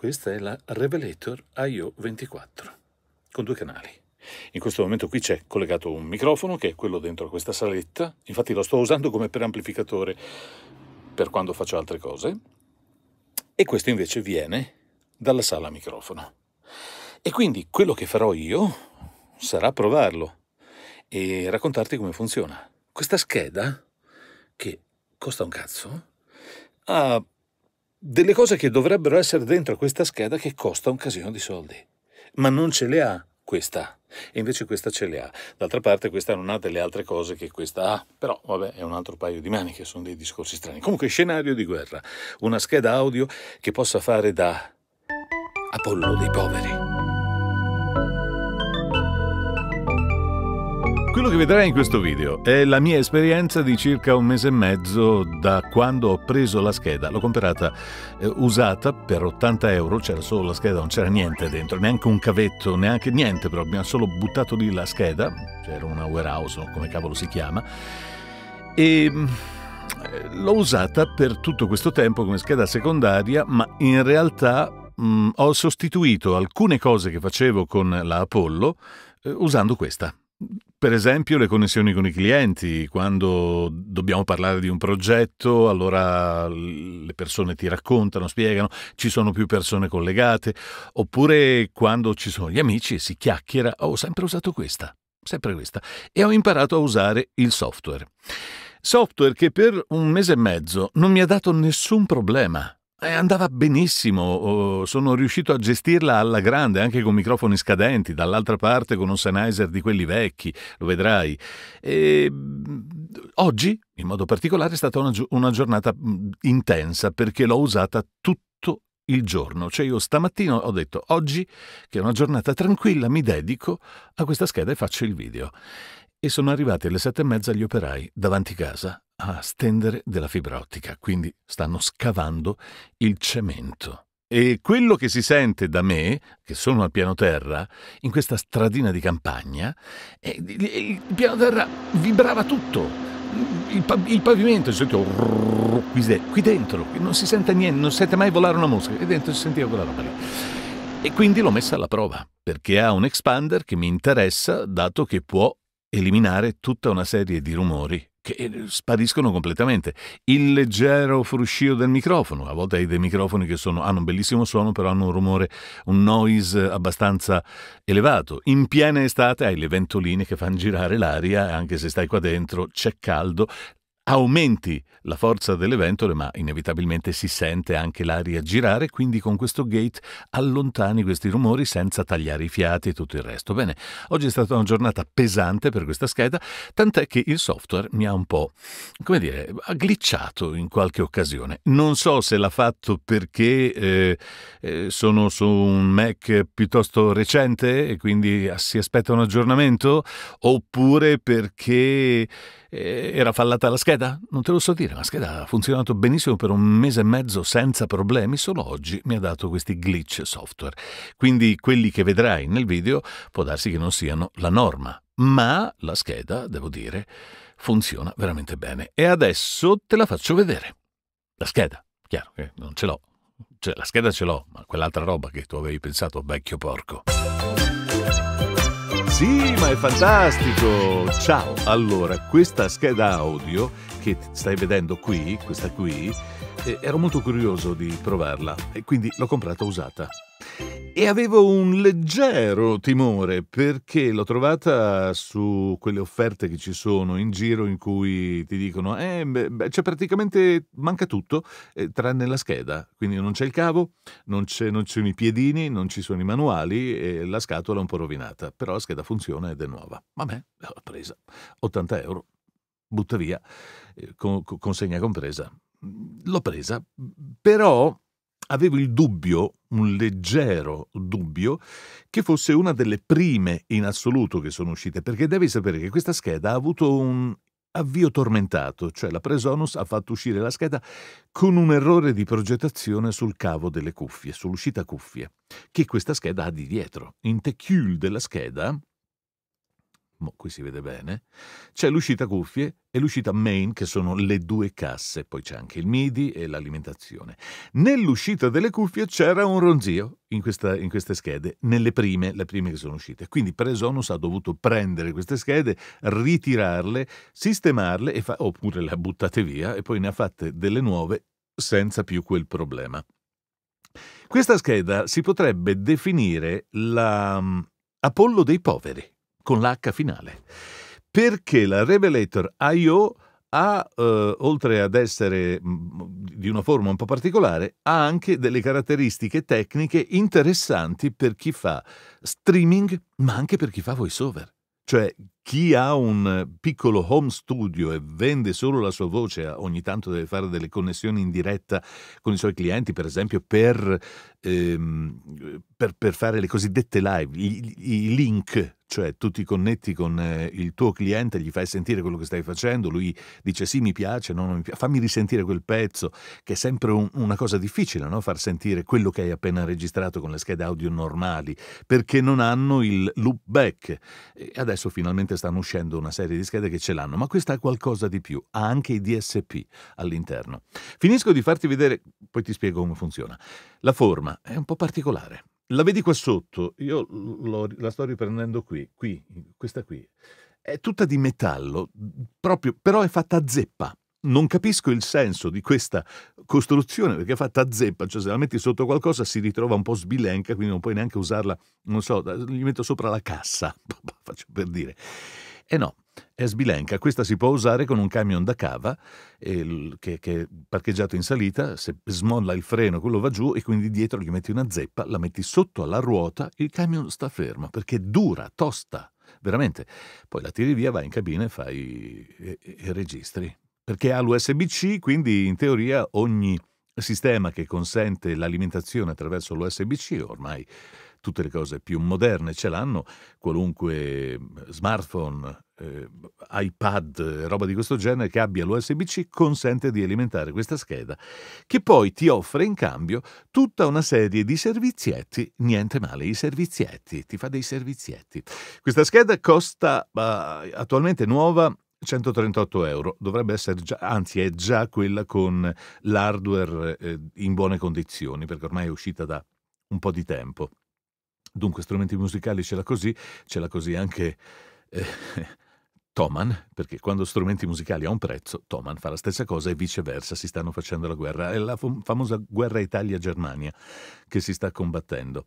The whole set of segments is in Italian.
Questa è la Revelator IO24 con due canali. In questo momento qui c'è collegato un microfono che è quello dentro questa saletta, infatti lo sto usando come preamplificatore per quando faccio altre cose, e questo invece viene dalla sala microfono. E quindi quello che farò io sarà provarlo e raccontarti come funziona. Questa scheda, che costa un cazzo, ha delle cose che dovrebbero essere dentro questa scheda che costa un casino di soldi. Ma non ce le ha questa. E invece questa ce le ha. D'altra parte questa non ha delle altre cose che questa ha. Però vabbè, è un altro paio di maniche, sono dei discorsi strani. Comunque scenario di guerra. Una scheda audio che possa fare da Apollo dei poveri. Quello che vedrai in questo video è la mia esperienza di circa un mese e mezzo da quando ho preso la scheda. L'ho comprata eh, usata per 80 euro, c'era solo la scheda, non c'era niente dentro, neanche un cavetto, neanche niente, però abbiamo solo buttato lì la scheda, c'era una warehouse, come cavolo si chiama, e mm, l'ho usata per tutto questo tempo come scheda secondaria, ma in realtà mh, mm, ho sostituito alcune cose che facevo con la Apollo eh, usando questa. Per esempio le connessioni con i clienti, quando dobbiamo parlare di un progetto, allora le persone ti raccontano, spiegano, ci sono più persone collegate, oppure quando ci sono gli amici e si chiacchiera, oh, ho sempre usato questa, sempre questa, e ho imparato a usare il software. Software che per un mese e mezzo non mi ha dato nessun problema. Eh, andava benissimo, sono riuscito a gestirla alla grande, anche con microfoni scadenti, dall'altra parte con un Sennheiser di quelli vecchi, lo vedrai. E... Oggi, in modo particolare, è stata una, una giornata intensa perché l'ho usata tutto il giorno. Cioè io stamattina ho detto, oggi, che è una giornata tranquilla, mi dedico a questa scheda e faccio il video. E sono arrivati alle sette e mezza gli operai davanti casa a stendere della fibra ottica, quindi stanno scavando il cemento. E quello che si sente da me, che sono al piano terra, in questa stradina di campagna, è, il piano terra vibrava tutto. Il, il pavimento si sentiva qui, dentro, non si sente niente, non si sente mai volare una mosca, e dentro si sentiva quella roba lì. E quindi l'ho messa alla prova, perché ha un expander che mi interessa, dato che può eliminare tutta una serie di rumori che eh, spariscono completamente. Il leggero fruscio del microfono, a volte hai dei microfoni che sono, hanno un bellissimo suono, però hanno un rumore, un noise abbastanza elevato. In piena estate hai le ventoline che fanno girare l'aria, anche se stai qua dentro, c'è caldo, aumenti la forza delle ventole, ma inevitabilmente si sente anche l'aria girare, quindi con questo gate allontani questi rumori senza tagliare i fiati e tutto il resto. Bene, oggi è stata una giornata pesante per questa scheda, tant'è che il software mi ha un po', come dire, glitchato in qualche occasione. Non so se l'ha fatto perché eh, eh, sono su un Mac piuttosto recente e quindi si aspetta un aggiornamento, oppure perché eh, era fallata la scheda? Non te lo so dire, la scheda ha funzionato benissimo per un mese e mezzo senza problemi, solo oggi mi ha dato questi glitch software. Quindi quelli che vedrai nel video può darsi che non siano la norma, ma la scheda, devo dire, funziona veramente bene. E adesso te la faccio vedere. La scheda, chiaro che non ce l'ho. Cioè, la scheda ce l'ho, ma quell'altra roba che tu avevi pensato, vecchio porco. Sì, ma è fantastico! Ciao! Allora, questa scheda audio che stai vedendo qui, questa qui, eh, ero molto curioso di provarla e quindi l'ho comprata usata e avevo un leggero timore perché l'ho trovata su quelle offerte che ci sono in giro in cui ti dicono eh, beh, c'è praticamente manca tutto eh, tranne la scheda, quindi non c'è il cavo, non, c'è, non ci sono i piedini, non ci sono i manuali e la scatola è un po' rovinata, però la scheda funziona ed è nuova. Vabbè, l'ho presa, 80 euro, butta via, eh, con, consegna compresa. L'ho presa, però avevo il dubbio, un leggero dubbio, che fosse una delle prime in assoluto che sono uscite, perché devi sapere che questa scheda ha avuto un avvio tormentato, cioè la Presonus ha fatto uscire la scheda con un errore di progettazione sul cavo delle cuffie, sull'uscita cuffie, che questa scheda ha di dietro. In tecule della scheda Mo, qui si vede bene, c'è l'uscita cuffie e l'uscita main che sono le due casse, poi c'è anche il MIDI e l'alimentazione. Nell'uscita delle cuffie c'era un ronzio in, questa, in, queste schede, nelle prime, le prime che sono uscite. Quindi Presonus ha dovuto prendere queste schede, ritirarle, sistemarle fa, oppure le ha buttate via e poi ne ha fatte delle nuove senza più quel problema. Questa scheda si potrebbe definire la mm, Apollo dei poveri con l'H finale. Perché la Revelator IO ha, eh, oltre ad essere mm, di una forma un po' particolare, ha anche delle caratteristiche tecniche interessanti per chi fa streaming, ma anche per chi fa voiceover. Cioè, chi ha un piccolo home studio e vende solo la sua voce, ogni tanto deve fare delle connessioni in diretta con i suoi clienti, per esempio, per, ehm, per, per fare le cosiddette live, i, i link cioè tu ti connetti con eh, il tuo cliente, gli fai sentire quello che stai facendo, lui dice sì mi piace, no, mi piace. fammi risentire quel pezzo, che è sempre un, una cosa difficile, no? far sentire quello che hai appena registrato con le schede audio normali, perché non hanno il loopback. E adesso finalmente stanno uscendo una serie di schede che ce l'hanno, ma questa ha qualcosa di più, ha anche i DSP all'interno. Finisco di farti vedere, poi ti spiego come funziona. La forma è un po' particolare la vedi qua sotto, io lo, la sto riprendendo qui, qui, questa qui. È tutta di metallo, proprio, però è fatta a zeppa. Non capisco il senso di questa costruzione perché è fatta a zeppa, cioè se la metti sotto qualcosa si ritrova un po' sbilenca, quindi non puoi neanche usarla, non so, gli metto sopra la cassa, faccio per dire. E eh no, è sbilenca. Questa si può usare con un camion da cava eh, che, che, è parcheggiato in salita, se smolla il freno quello va giù e quindi dietro gli metti una zeppa, la metti sotto alla ruota, il camion sta fermo perché dura, tosta, veramente. Poi la tiri via, vai in cabina e fai i, e registri. Perché ha l'USB-C, quindi in teoria ogni sistema che consente l'alimentazione attraverso l'USB-C ormai tutte le cose più moderne ce l'hanno, qualunque smartphone eh, iPad, roba di questo genere, che abbia l'USB-C consente di alimentare questa scheda, che poi ti offre in cambio tutta una serie di servizietti, niente male, i servizietti, ti fa dei servizietti. Questa scheda costa uh, attualmente nuova 138 euro, dovrebbe essere già, anzi è già quella con l'hardware eh, in buone condizioni, perché ormai è uscita da un po' di tempo. Dunque, strumenti musicali ce l'ha così, ce l'ha così anche eh, Toman, perché quando strumenti musicali ha un prezzo, Toman fa la stessa cosa e viceversa, si stanno facendo la guerra. È la famosa guerra Italia-Germania che si sta combattendo.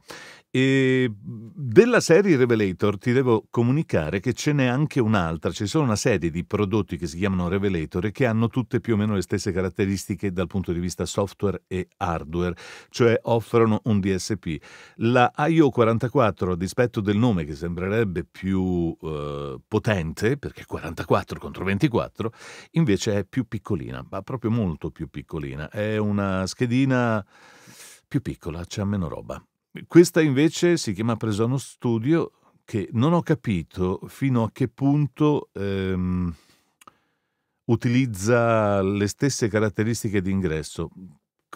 E della serie Revelator ti devo comunicare che ce n'è anche un'altra, ci sono una serie di prodotti che si chiamano Revelator e che hanno tutte più o meno le stesse caratteristiche dal punto di vista software e hardware, cioè offrono un DSP. La IO44, a dispetto del nome che sembrerebbe più eh, potente, perché che 44 contro 24 invece è più piccolina, ma proprio molto più piccolina. È una schedina più piccola, c'è meno roba. Questa invece si chiama Presono Studio, che non ho capito fino a che punto ehm, utilizza le stesse caratteristiche di ingresso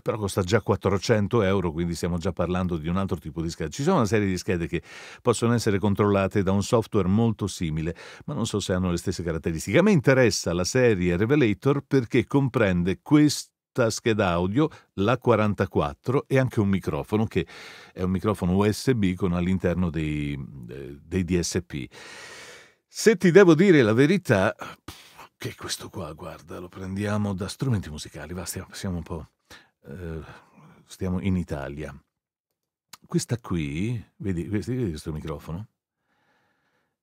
però costa già 400 euro, quindi stiamo già parlando di un altro tipo di scheda. Ci sono una serie di schede che possono essere controllate da un software molto simile, ma non so se hanno le stesse caratteristiche. A me interessa la serie Revelator perché comprende questo scheda audio, la 44 e anche un microfono che è un microfono USB con all'interno dei, dei DSP. Se ti devo dire la verità, che questo qua, guarda, lo prendiamo da strumenti musicali, va, stiamo, siamo un po' eh, stiamo in Italia. Questa qui, vedi, vedi, questo microfono?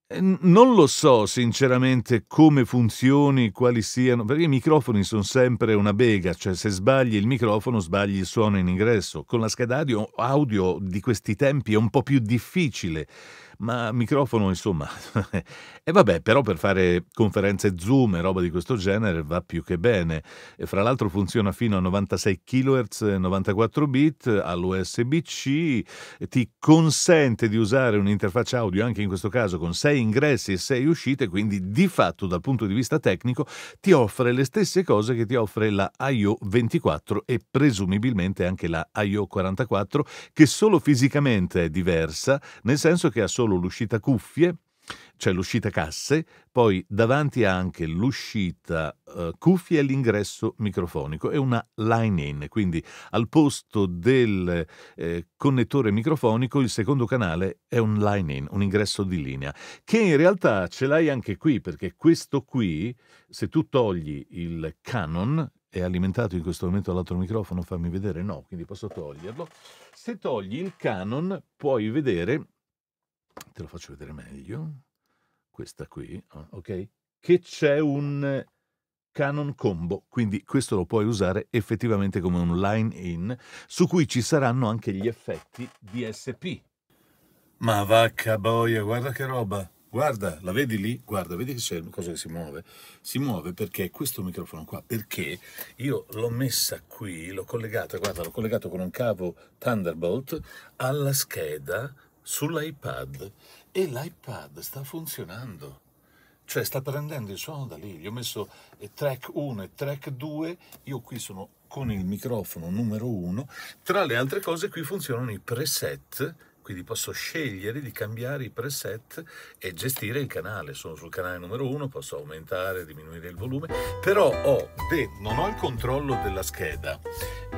Eh, non lo so sinceramente come funzioni, quali siano, perché i microfoni sono sempre una bega, cioè se sbagli il microfono sbagli il suono in ingresso. Con la scheda audio di questi tempi è un po' più difficile ma microfono insomma. e vabbè, però per fare conferenze Zoom e roba di questo genere va più che bene. E fra l'altro funziona fino a 96 kHz, 94 bit all'USB-C, ti consente di usare un'interfaccia audio anche in questo caso con 6 ingressi e 6 uscite, quindi di fatto dal punto di vista tecnico ti offre le stesse cose che ti offre la IO 24 e presumibilmente anche la IO 44 che solo fisicamente è diversa, nel senso che ha solo solo l'uscita cuffie, cioè l'uscita casse, poi davanti ha anche l'uscita eh, cuffie e l'ingresso microfonico È una line-in, quindi al posto del eh, connettore microfonico il secondo canale è un line-in, un ingresso di linea, che in realtà ce l'hai anche qui perché questo qui, se tu togli il Canon, è alimentato in questo momento l'altro microfono, fammi vedere, no, quindi posso toglierlo, se togli il Canon puoi vedere te lo faccio vedere meglio, questa qui, oh, ok? Che c'è un eh, Canon Combo, quindi questo lo puoi usare effettivamente come un line-in, su cui ci saranno anche gli effetti DSP. Ma vacca boia, guarda che roba! Guarda, la vedi lì? Guarda, vedi che c'è cosa che si muove? Si muove perché questo microfono qua, perché io l'ho messa qui, l'ho collegata, guarda, l'ho collegato con un cavo Thunderbolt alla scheda sull'iPad e l'iPad sta funzionando. Cioè sta prendendo il suono da lì, gli ho messo eh, track 1 e track 2, io qui sono con il microfono numero 1, tra le altre cose qui funzionano i preset quindi posso scegliere di cambiare i preset e gestire il canale. Sono sul canale numero 1, posso aumentare, diminuire il volume, però ho de- non ho il controllo della scheda,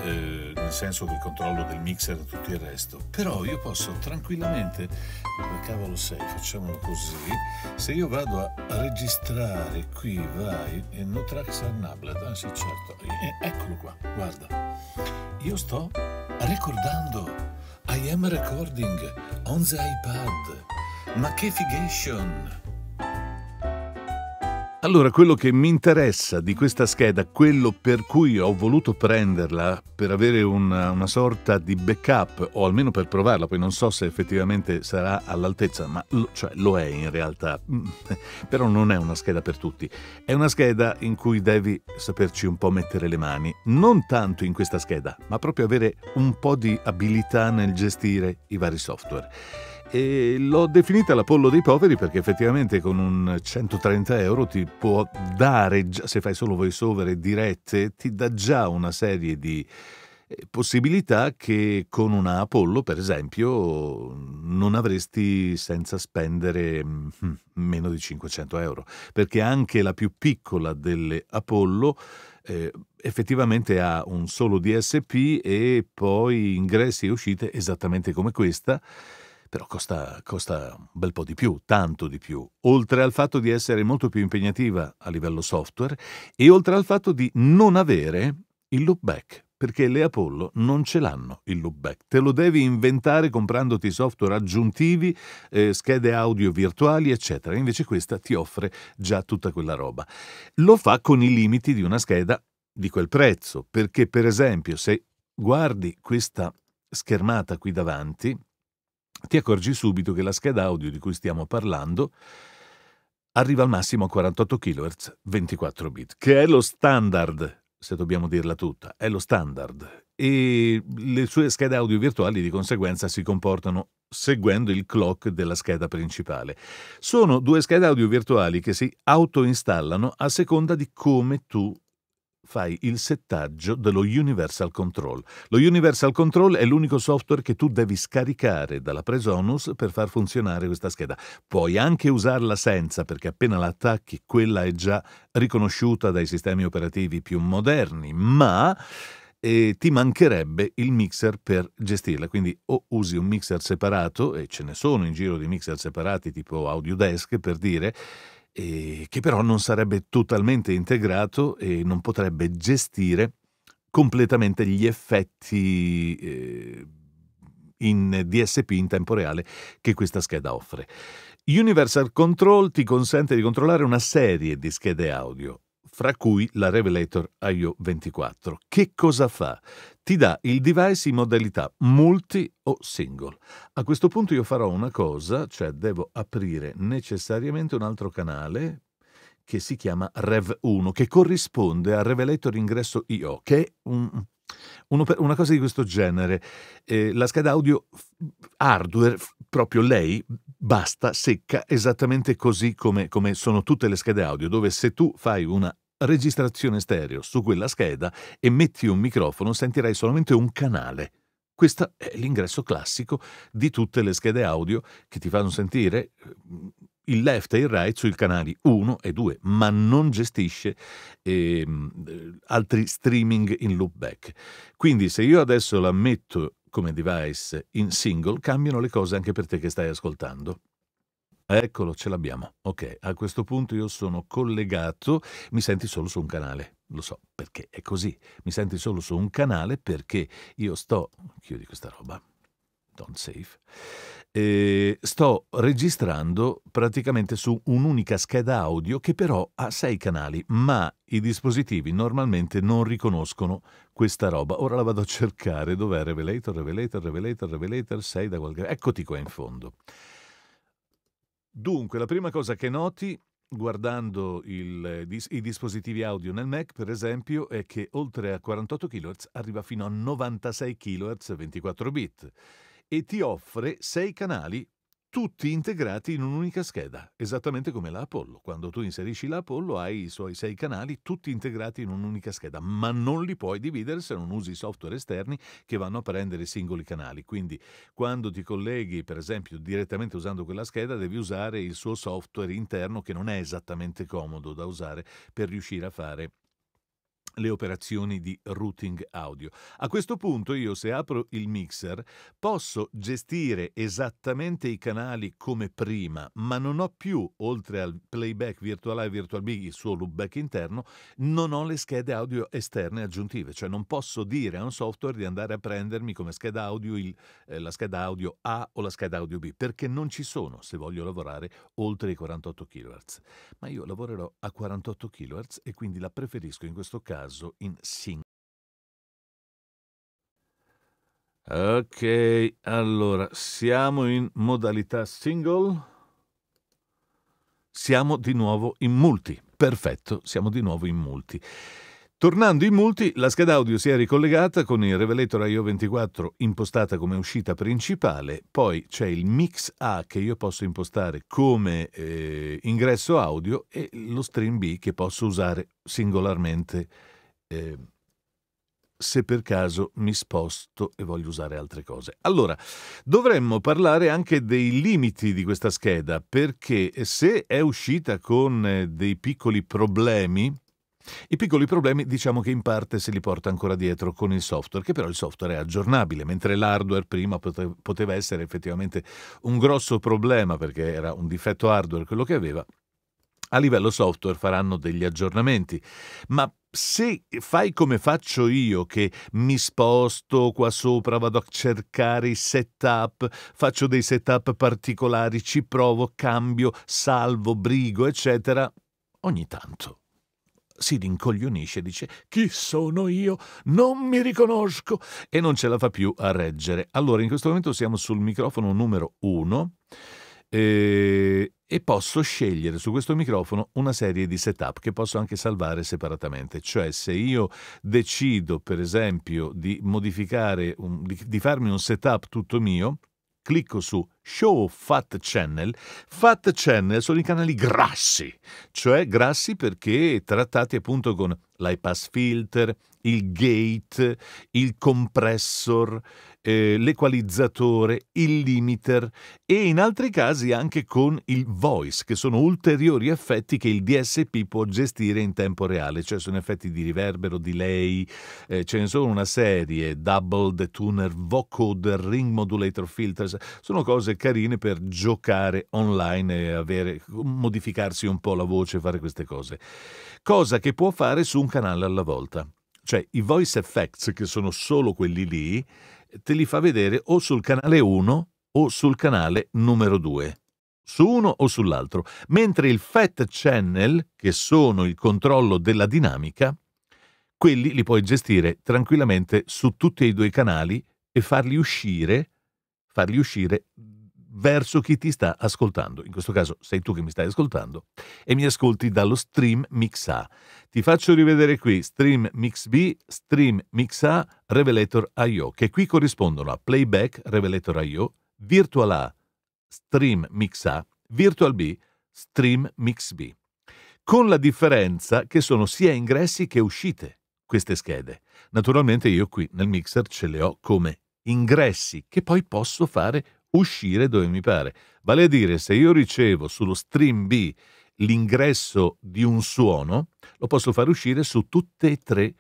eh, nel senso del controllo del mixer e tutto il resto, però io posso tranquillamente, dove cavolo sei, facciamolo così, se io vado a registrare qui, vai, e no tracks are nubbed, ah sì certo, e- eccolo qua, guarda, io sto ricordando I am recording on the iPad. Ma che figation! Allora, quello che mi interessa di questa scheda, quello per cui ho voluto prenderla per avere una, una, sorta di backup, o almeno per provarla, poi non so se effettivamente sarà all'altezza, ma lo, cioè, lo è in realtà, però non è una scheda per tutti. È una scheda in cui devi saperci un po' mettere le mani, non tanto in questa scheda, ma proprio avere un po' di abilità nel gestire i vari software e l'ho definita l'Apollo dei poveri perché effettivamente con un 130 euro ti può dare, se fai solo voice over e dirette, ti dà già una serie di eh, possibilità che con una Apollo, per esempio, non avresti senza spendere mm, meno di 500 euro, perché anche la più piccola delle Apollo eh, effettivamente ha un solo DSP e poi ingressi e uscite esattamente come questa però costa, costa, un bel po' di più, tanto di più, oltre al fatto di essere molto più impegnativa a livello software e oltre al fatto di non avere il loopback, perché le Apollo non ce l'hanno il loopback, te lo devi inventare comprandoti software aggiuntivi, eh, schede audio virtuali, eccetera, invece questa ti offre già tutta quella roba. Lo fa con i limiti di una scheda di quel prezzo, perché per esempio se guardi questa schermata qui davanti, ti accorgi subito che la scheda audio di cui stiamo parlando arriva al massimo a 48 kHz 24 bit, che è lo standard, se dobbiamo dirla tutta, è lo standard. E le sue schede audio virtuali di conseguenza si comportano seguendo il clock della scheda principale. Sono due schede audio virtuali che si autoinstallano a seconda di come tu fai il settaggio dello Universal Control. Lo Universal Control è l'unico software che tu devi scaricare dalla Presonus per far funzionare questa scheda. Puoi anche usarla senza, perché appena la attacchi quella è già riconosciuta dai sistemi operativi più moderni, ma e eh, ti mancherebbe il mixer per gestirla. Quindi o usi un mixer separato, e ce ne sono in giro di mixer separati tipo Audio Desk per dire, eh, che però non sarebbe totalmente integrato e non potrebbe gestire completamente gli effetti eh, in DSP in tempo reale che questa scheda offre. Universal Control ti consente di controllare una serie di schede audio fra cui la Revelator IO 24. Che cosa fa? Ti dà il device in modalità multi o single. A questo punto io farò una cosa, cioè devo aprire necessariamente un altro canale che si chiama Rev1, che corrisponde a Revelator Ingresso IO, che è un, una cosa di questo genere. Eh, la scheda audio hardware, proprio lei, basta, secca, esattamente così come, come, sono tutte le schede audio, dove se tu fai una registrazione stereo su quella scheda e metti un microfono, sentirai solamente un canale. Questo è l'ingresso classico di tutte le schede audio che ti fanno sentire eh, il left e il right sui canali 1 e 2, ma non gestisce eh, altri streaming in loopback. Quindi se io adesso la metto come device in single, cambiano le cose anche per te che stai ascoltando. Eccolo, ce l'abbiamo. Ok, a questo punto io sono collegato, mi senti solo su un canale. Lo so perché è così. Mi senti solo su un canale perché io sto. Chiudi questa roba. Don't save. E sto registrando praticamente su un'unica scheda audio che però ha sei canali, ma i dispositivi normalmente non riconoscono questa roba. Ora la vado a cercare. Dov'è Revelator, Revelator, Revelator, Revelator? Sei da qualche... Eccoti qua in fondo. Dunque, la prima cosa che noti guardando il, eh, i dispositivi audio nel Mac, per esempio, è che oltre a 48 kHz arriva fino a 96 kHz 24 bit e ti offre 6 canali tutti integrati in un'unica scheda, esattamente come la Apollo. Quando tu inserisci la Apollo hai i suoi sei canali tutti integrati in un'unica scheda, ma non li puoi dividere se non usi software esterni che vanno a prendere i singoli canali. Quindi quando ti colleghi, per esempio, direttamente usando quella scheda, devi usare il suo software interno che non è esattamente comodo da usare per riuscire a fare le operazioni di routing audio. A questo punto io se apro il mixer posso gestire esattamente i canali come prima, ma non ho più, oltre al playback virtual A e virtual B, il suo loopback interno, non ho le schede audio esterne aggiuntive, cioè non posso dire a un software di andare a prendermi come scheda audio il, eh, la scheda audio A o la scheda audio B, perché non ci sono se voglio lavorare oltre i 48 kHz. Ma io lavorerò a 48 kHz e quindi la preferisco in questo caso caso in sing. Ok, allora siamo in modalità single. Siamo di nuovo in multi. Perfetto, siamo di nuovo in multi. Tornando in multi, la scheda audio si è ricollegata con il Revelator IO 24 impostata come uscita principale, poi c'è il mix A che io posso impostare come eh, ingresso audio e lo stream B che posso usare singolarmente eh, se per caso mi sposto e voglio usare altre cose. Allora, dovremmo parlare anche dei limiti di questa scheda, perché se è uscita con eh, dei piccoli problemi, i piccoli problemi diciamo che in parte se li porta ancora dietro con il software, che però il software è aggiornabile, mentre l'hardware prima poteva essere effettivamente un grosso problema perché era un difetto hardware quello che aveva. A livello software faranno degli aggiornamenti, ma se fai come faccio io, che mi sposto qua sopra, vado a cercare i setup, faccio dei setup particolari, ci provo, cambio, salvo, brigo, eccetera, ogni tanto si rincoglionisce e dice chi sono io? Non mi riconosco e non ce la fa più a reggere. Allora in questo momento siamo sul microfono numero uno e, eh, e posso scegliere su questo microfono una serie di setup che posso anche salvare separatamente, cioè se io decido per esempio di modificare, un, di, di farmi un setup tutto mio, clicco su Show Fat Channel, Fat Channel sono i canali grassi, cioè grassi perché trattati appunto con l'iPass filter, il gate, il compressor, eh, l'equalizzatore, il limiter e in altri casi anche con il voice, che sono ulteriori effetti che il DSP può gestire in tempo reale, cioè sono effetti di riverbero, delay, eh, ce ne sono una serie, double, detuner, vocoder, ring modulator filters, sono cose carine per giocare online e avere, modificarsi un po' la voce, fare queste cose. Cosa che può fare su un canale alla volta. Cioè i voice effects, che sono solo quelli lì, te li fa vedere o sul canale 1 o sul canale numero 2 su uno o sull'altro, mentre il FAT channel, che sono il controllo della dinamica, quelli li puoi gestire tranquillamente su tutti e due i canali e farli uscire, farli uscire verso chi ti sta ascoltando. In questo caso sei tu che mi stai ascoltando e mi ascolti dallo Stream Mix A. Ti faccio rivedere qui Stream Mix B, Stream Mix A, Revelator IO, che qui corrispondono a Playback Revelator IO, Virtual A, Stream Mix A, Virtual B, Stream Mix B. Con la differenza che sono sia ingressi che uscite queste schede. Naturalmente io qui nel mixer ce le ho come ingressi che poi posso fare uscire dove mi pare. Vale a dire, se io ricevo sullo stream B l'ingresso di un suono, lo posso far uscire su tutte e tre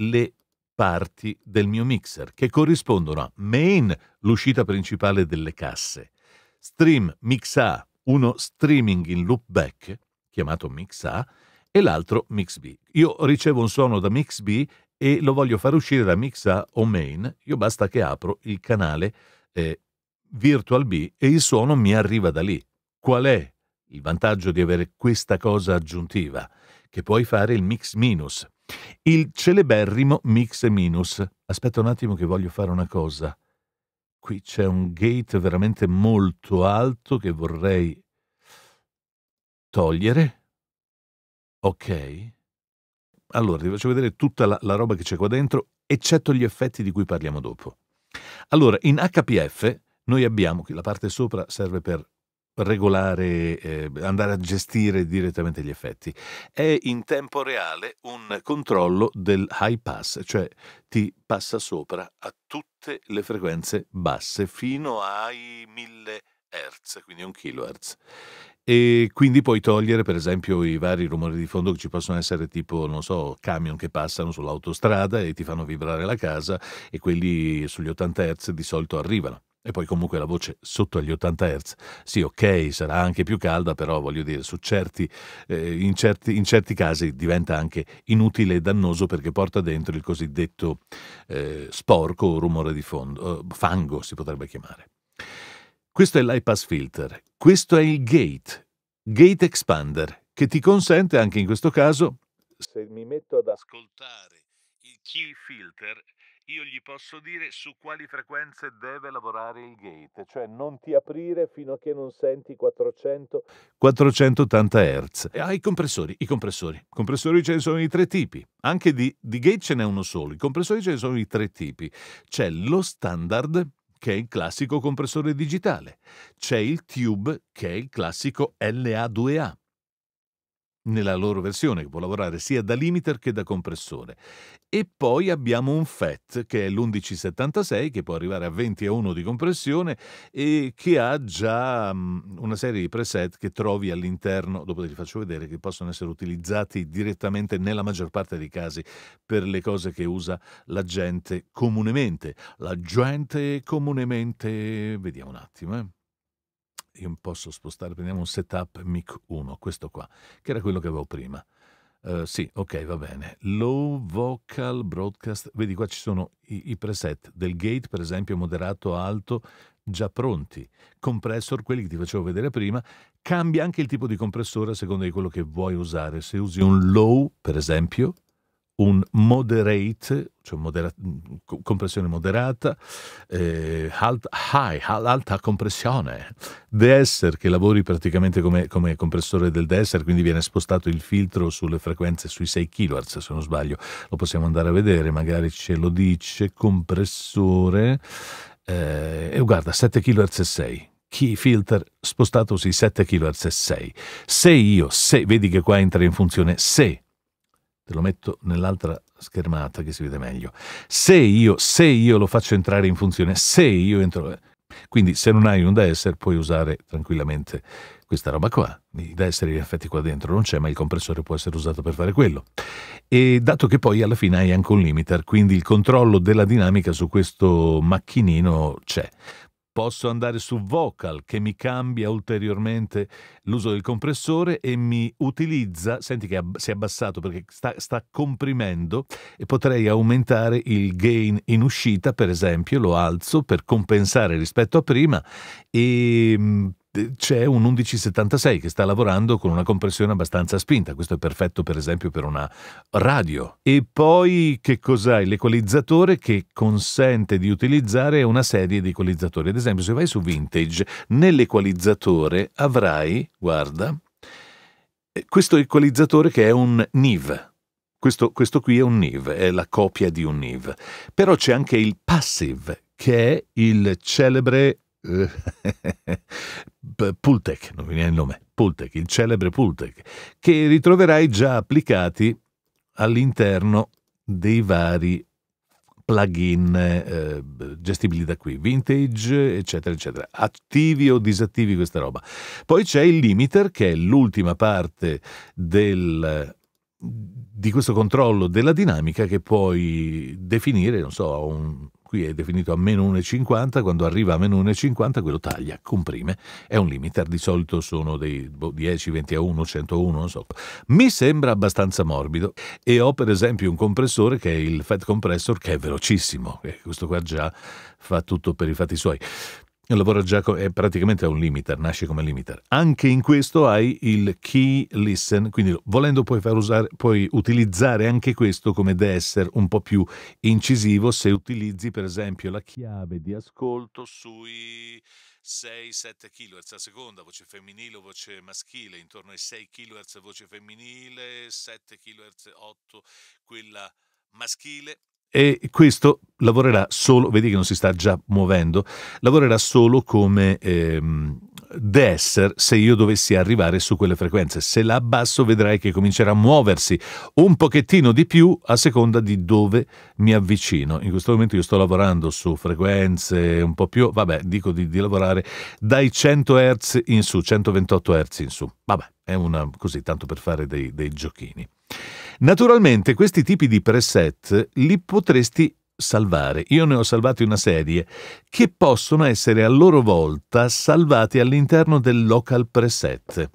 le parti del mio mixer, che corrispondono a main, l'uscita principale delle casse, stream mix A, uno streaming in loopback, chiamato mix A, e l'altro mix B. Io ricevo un suono da mix B e lo voglio far uscire da mix A o main, io basta che apro il canale eh, VirtualB e il suono mi arriva da lì. Qual è il vantaggio di avere questa cosa aggiuntiva? Che puoi fare il mix minus. Il celeberrimo mix minus. Aspetta un attimo che voglio fare una cosa. Qui c'è un gate veramente molto alto che vorrei togliere. Ok. Allora, ti faccio vedere tutta la, la roba che c'è qua dentro, eccetto gli effetti di cui parliamo dopo. Allora, in HPF noi abbiamo che la parte sopra serve per regolare, eh, andare a gestire direttamente gli effetti. È in tempo reale un controllo del high pass, cioè ti passa sopra a tutte le frequenze basse fino ai 1000 Hz, quindi un kHz. E quindi puoi togliere, per esempio, i vari rumori di fondo che ci possono essere, tipo, non so, camion che passano sull'autostrada e ti fanno vibrare la casa, e quelli sugli 80 Hz di solito arrivano. E poi comunque la voce sotto agli 80 Hz, sì ok, sarà anche più calda, però voglio dire, certi, eh, in, certi, in, certi, casi diventa anche inutile e dannoso perché porta dentro il cosiddetto eh, sporco o rumore di fondo, eh, fango si potrebbe chiamare. Questo è l'iPass filter, questo è il gate, gate expander, che ti consente anche in questo caso, se mi metto ad ascoltare il key filter io gli posso dire su quali frequenze deve lavorare il gate, cioè non ti aprire fino a che non senti 400 480 Hz. E ah, i compressori, i compressori. Compressori ce ne sono di tre tipi. Anche di, di gate ce n'è uno solo. I compressori ce ne sono di tre tipi. C'è lo standard, che è il classico compressore digitale. C'è il tube, che è il classico LA2A nella loro versione, che può lavorare sia da limiter che da compressore. E poi abbiamo un FET che è l'1176 che può arrivare a 20 a 1 di compressione e che ha già mm, una serie di preset che trovi all'interno, dopo te li faccio vedere, che possono essere utilizzati direttamente nella maggior parte dei casi per le cose che usa la gente comunemente. La gente comunemente, vediamo un attimo, eh io posso spostare, prendiamo un setup mic 1, questo qua, che era quello che avevo prima. Uh, sì, ok, va bene. Low vocal broadcast, vedi qua ci sono i, i preset del gate, per esempio, moderato, alto, già pronti. Compressor, quelli che ti facevo vedere prima, cambia anche il tipo di compressore a seconda di quello che vuoi usare. Se usi un low, per esempio, un moderate, cioè modera- compressione moderata, eh, alt- high, alta compressione, DSR che lavori praticamente come, come, compressore del DSR, quindi viene spostato il filtro sulle frequenze sui 6 kHz se non sbaglio, lo possiamo andare a vedere, magari ce lo dice, compressore, eh, e guarda 7 kHz e 6, key filter sui 7 kHz e 6. Se io, se, vedi che qua entra in funzione se te lo metto nell'altra schermata che si vede meglio. Se io, se io lo faccio entrare in funzione, se io entro... Eh. Quindi se non hai un DSR puoi usare tranquillamente questa roba qua. I DSR in effetti qua dentro non c'è, ma il compressore può essere usato per fare quello. E dato che poi alla fine hai anche un limiter, quindi il controllo della dinamica su questo macchinino c'è. Posso andare su Vocal che mi cambia ulteriormente l'uso del compressore e mi utilizza, senti che si è abbassato perché sta, sta comprimendo e potrei aumentare il gain in uscita per esempio, lo alzo per compensare rispetto a prima e mm, eh, c'è un 1176 che sta lavorando con una compressione abbastanza spinta, questo è perfetto per esempio per una radio. E poi che cos'hai? L'equalizzatore che consente di utilizzare una serie di equalizzatori. Ad esempio se vai su Vintage, nell'equalizzatore avrai, guarda, eh, questo equalizzatore che è un NIV. Questo, questo qui è un NIV, è la copia di un NIV. Però c'è anche il passive, che è il celebre eh, Pultec, non mi viene il nome, Pultec, il celebre Pultec, che ritroverai già applicati all'interno dei vari plugin eh, gestibili da qui, vintage, eccetera, eccetera, attivi o disattivi questa roba. Poi c'è il limiter, che è l'ultima parte del, di questo controllo della dinamica che puoi definire, non so, un, qui è definito a meno 1,50, quando arriva a meno 1,50 quello taglia, comprime, è un limiter, di solito sono dei 10, boh, 20 a 1, 101, non so. Mi sembra abbastanza morbido e ho per esempio un compressore che è il Fat Compressor che è velocissimo, questo qua già fa tutto per i fatti suoi. Il lavoro già è praticamente un limiter, nasce come limiter. Anche in questo hai il key listen, quindi volendo puoi, far usare, puoi utilizzare anche questo come deesser un po' più incisivo se utilizzi per esempio la chiave di ascolto sui 6-7 kHz a seconda, voce femminile o voce maschile, intorno ai 6 kHz voce femminile, 7 kHz 8 quella maschile e questo lavorerà solo, vedi che non si sta già muovendo, lavorerà solo come ehm, DSR se io dovessi arrivare su quelle frequenze. Se la abbasso vedrai che comincerà a muoversi un pochettino di più a seconda di dove mi avvicino. In questo momento io sto lavorando su frequenze un po' più, vabbè, dico di, di lavorare dai 100 Hz in su, 128 Hz in su. Vabbè, è una così, tanto per fare dei, dei giochini. Naturalmente questi tipi di preset li potresti salvare. Io ne ho salvati una serie che possono essere a loro volta salvati all'interno del local preset.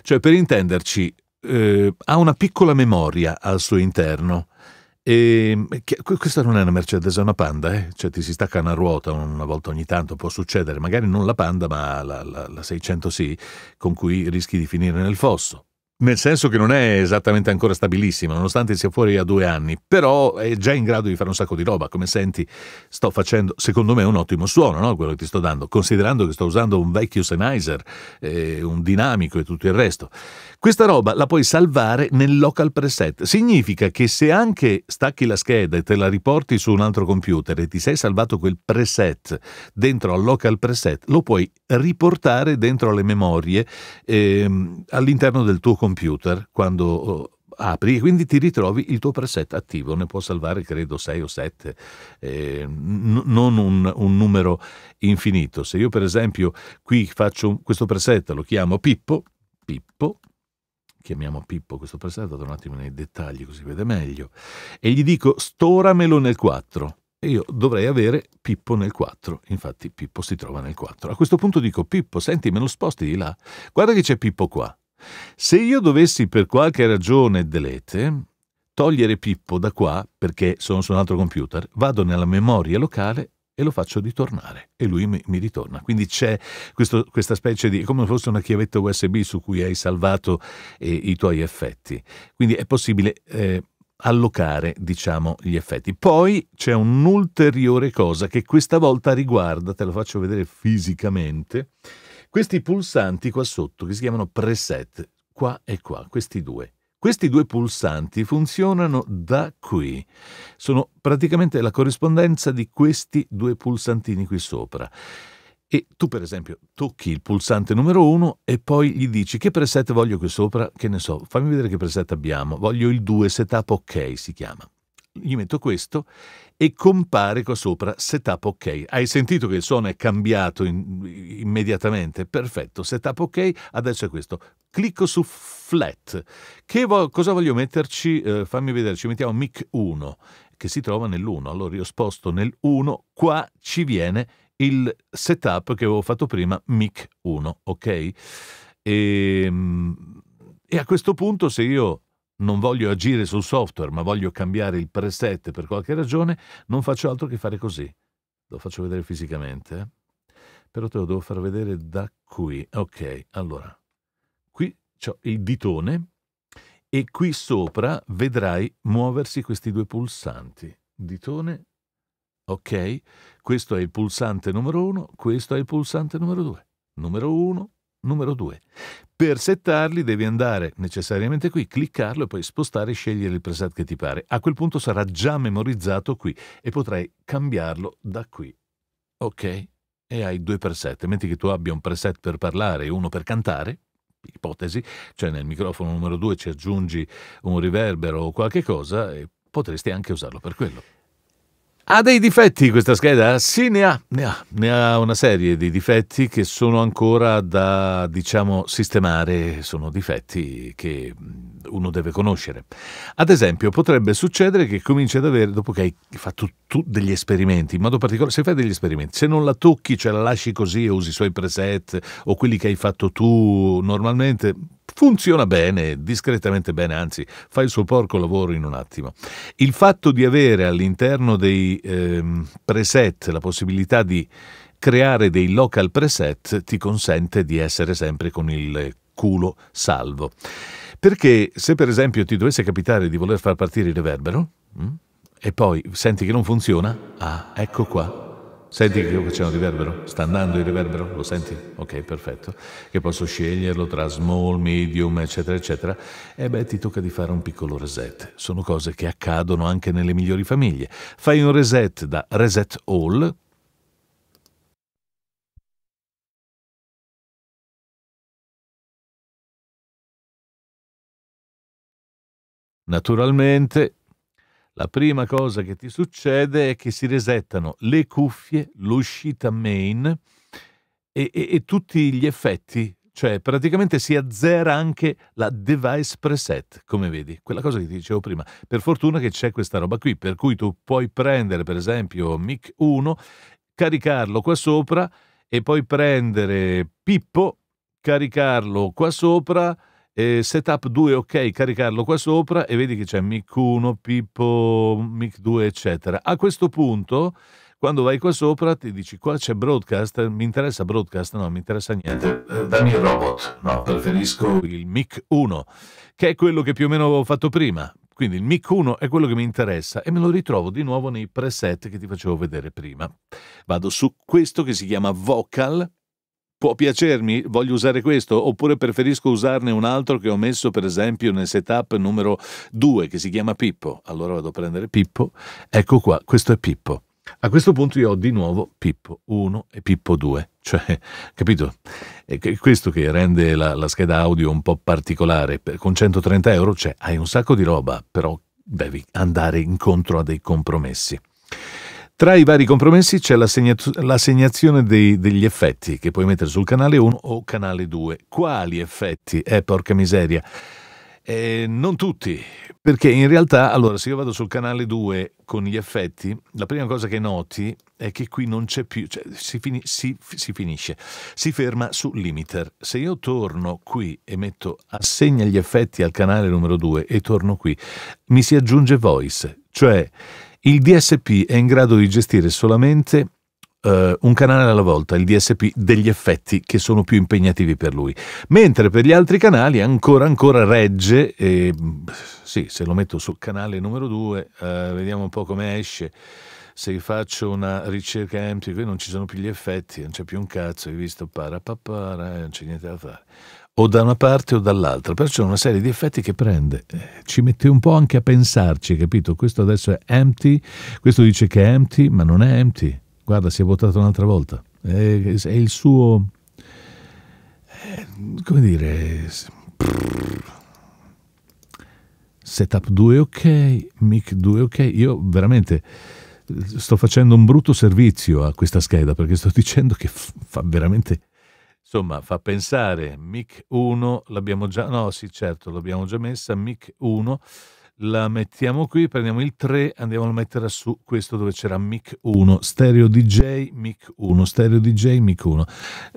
Cioè, per intenderci, eh, ha una piccola memoria al suo interno. Ehm, e, questa non è una Mercedes, è una Panda, eh? cioè ti si stacca una ruota una volta ogni tanto, può succedere, magari non la Panda ma la, la, la 600 sì, con cui rischi di finire nel fosso nel senso che non è esattamente ancora stabilissima, nonostante sia fuori a due anni, però è già in grado di fare un sacco di roba. Come senti, sto facendo, secondo me, un ottimo suono, no? quello che ti sto dando, considerando che sto usando un vecchio Sennheiser, eh, un dinamico e tutto il resto. Questa roba la puoi salvare nel local preset. Significa che se anche stacchi la scheda e te la riporti su un altro computer e ti sei salvato quel preset dentro al local preset, lo puoi riportare dentro alle memorie ehm, all'interno del tuo computer quando oh, apri e quindi ti ritrovi il tuo preset attivo, ne può salvare credo 6 o 7, eh, n- non un, un, numero infinito. Se io per esempio qui faccio questo preset, lo chiamo Pippo, Pippo, chiamiamo Pippo questo personaggio, vado un attimo nei dettagli così vede meglio, e gli dico storamelo nel 4. E io dovrei avere Pippo nel 4, infatti Pippo si trova nel 4. A questo punto dico Pippo, senti, me lo sposti di là, guarda che c'è Pippo qua. Se io dovessi per qualche ragione delete, togliere Pippo da qua, perché sono su un altro computer, vado nella memoria locale e lo faccio ritornare e lui mi, mi ritorna. Quindi c'è questo, questa specie di, come fosse una chiavetta USB su cui hai salvato eh, i tuoi effetti. Quindi è possibile... Eh, allocare diciamo gli effetti poi c'è un'ulteriore cosa che questa volta riguarda te lo faccio vedere fisicamente questi pulsanti qua sotto che si chiamano preset qua e qua questi due questi due pulsanti funzionano da qui. Sono praticamente la corrispondenza di questi due pulsantini qui sopra. E tu, per esempio, tocchi il pulsante numero 1 e poi gli dici che preset voglio qui sopra, che ne so, fammi vedere che preset abbiamo. Voglio il 2 setup ok si chiama gli metto questo e compare qua sopra setup ok. Hai sentito che il suono è cambiato in, immediatamente? Perfetto, setup ok, adesso è questo. Clicco su flat. Che vo cosa voglio metterci? Eh, fammi vedere, ci mettiamo mic 1 che si trova nell'1. Allora io sposto nel 1, qua ci viene il setup che avevo fatto prima, mic 1, ok? E, ehm, e a questo punto se io non voglio agire sul software, ma voglio cambiare il preset per qualche ragione, non faccio altro che fare così. Lo faccio vedere fisicamente, eh. però te lo devo far vedere da qui. Ok, allora, qui ho il ditone e qui sopra vedrai muoversi questi due pulsanti. Ditone, ok, questo è il pulsante numero uno, questo è il pulsante numero due. Numero uno, Numero 2. Per settarli devi andare necessariamente qui, cliccarlo e poi spostare e scegliere il preset che ti pare. A quel punto sarà già memorizzato qui e potrai cambiarlo da qui. Ok? E hai due preset. Metti che tu abbia un preset per parlare e uno per cantare, ipotesi, cioè nel microfono numero 2 ci aggiungi un riverbero o qualche cosa e potresti anche usarlo per quello. Ha dei difetti questa scheda? Sì, ne ha, ne ha, ne ha una serie di difetti che sono ancora da, diciamo, sistemare, sono difetti che uno deve conoscere. Ad esempio, potrebbe succedere che cominci ad avere, dopo che hai fatto tu degli esperimenti, in modo particolare, se fai degli esperimenti, se non la tocchi, cioè la lasci così e usi i suoi preset o quelli che hai fatto tu normalmente, funziona bene, discretamente bene, anzi fa il suo porco lavoro in un attimo. Il fatto di avere all'interno dei eh, preset la possibilità di creare dei local preset ti consente di essere sempre con il culo salvo. Perché se per esempio ti dovesse capitare di voler far partire il reverbero mh, mm, e poi senti che non funziona, ah, ecco qua, Senti che c'è un riverbero? Sta andando il riverbero? Lo senti? Ok, perfetto. Che posso sceglierlo tra small, medium, eccetera, eccetera. E beh, ti tocca di fare un piccolo reset. Sono cose che accadono anche nelle migliori famiglie. Fai un reset da reset all, Naturalmente la prima cosa che ti succede è che si resettano le cuffie, l'uscita main e, e, e tutti gli effetti. Cioè, praticamente si azzera anche la device preset, come vedi, quella cosa che ti dicevo prima. Per fortuna che c'è questa roba qui, per cui tu puoi prendere, per esempio, Mic 1, caricarlo qua sopra e poi prendere Pippo, caricarlo qua sopra e setup 2, ok, caricarlo qua sopra e vedi che c'è mic 1, Pippo, mic 2, eccetera. A questo punto, quando vai qua sopra, ti dici qua c'è broadcast, mi interessa broadcast? No, mi interessa niente. Eh, dammi il robot, no, preferisco il mic 1, che è quello che più o meno avevo fatto prima. Quindi il mic 1 è quello che mi interessa e me lo ritrovo di nuovo nei preset che ti facevo vedere prima. Vado su questo che si chiama Vocal, può piacermi, voglio usare questo, oppure preferisco usarne un altro che ho messo per esempio nel setup numero 2 che si chiama Pippo. Allora vado a prendere Pippo, ecco qua, questo è Pippo. A questo punto io ho di nuovo Pippo 1 e Pippo 2, cioè, capito? È questo che rende la, la scheda audio un po' particolare. Con 130 euro cioè, hai un sacco di roba, però devi andare incontro a dei compromessi. Tra i vari compromessi c'è l'assegnazione degli effetti che puoi mettere sul canale 1 o canale 2. Quali effetti? Eh, porca miseria. Eh, non tutti, perché in realtà, allora, se io vado sul canale 2 con gli effetti, la prima cosa che noti è che qui non c'è più, cioè si, fini, si, si finisce, si ferma su limiter. Se io torno qui e metto assegna gli effetti al canale numero 2 e torno qui, mi si aggiunge voice, cioè il DSP è in grado di gestire solamente Uh, un canale alla volta, il DSP, degli effetti che sono più impegnativi per lui. Mentre per gli altri canali ancora, ancora regge, e, sì, se lo metto sul canale numero 2, uh, eh, vediamo un po' come esce. Se faccio una ricerca empty, qui non ci sono più gli effetti, non c'è più un cazzo, hai visto, para, para, para, non c'è niente da fare o da una parte o dall'altra, perciò una serie di effetti che prende. Eh, ci mette un po' anche a pensarci, capito? Questo adesso è empty, questo dice che è empty, ma non è empty. Guarda, si è votato un'altra volta. È, è il suo... È, eh, come dire... Setup 2 ok, mic 2 ok. Io veramente eh, sto facendo un brutto servizio a questa scheda perché sto dicendo che fa veramente Insomma, fa pensare, MIC 1 l'abbiamo già, no sì certo, l'abbiamo già messa, MIC 1, la mettiamo qui, prendiamo il 3, andiamo a mettere su questo dove c'era MIC 1, stereo DJ, MIC 1, stereo DJ, MIC 1,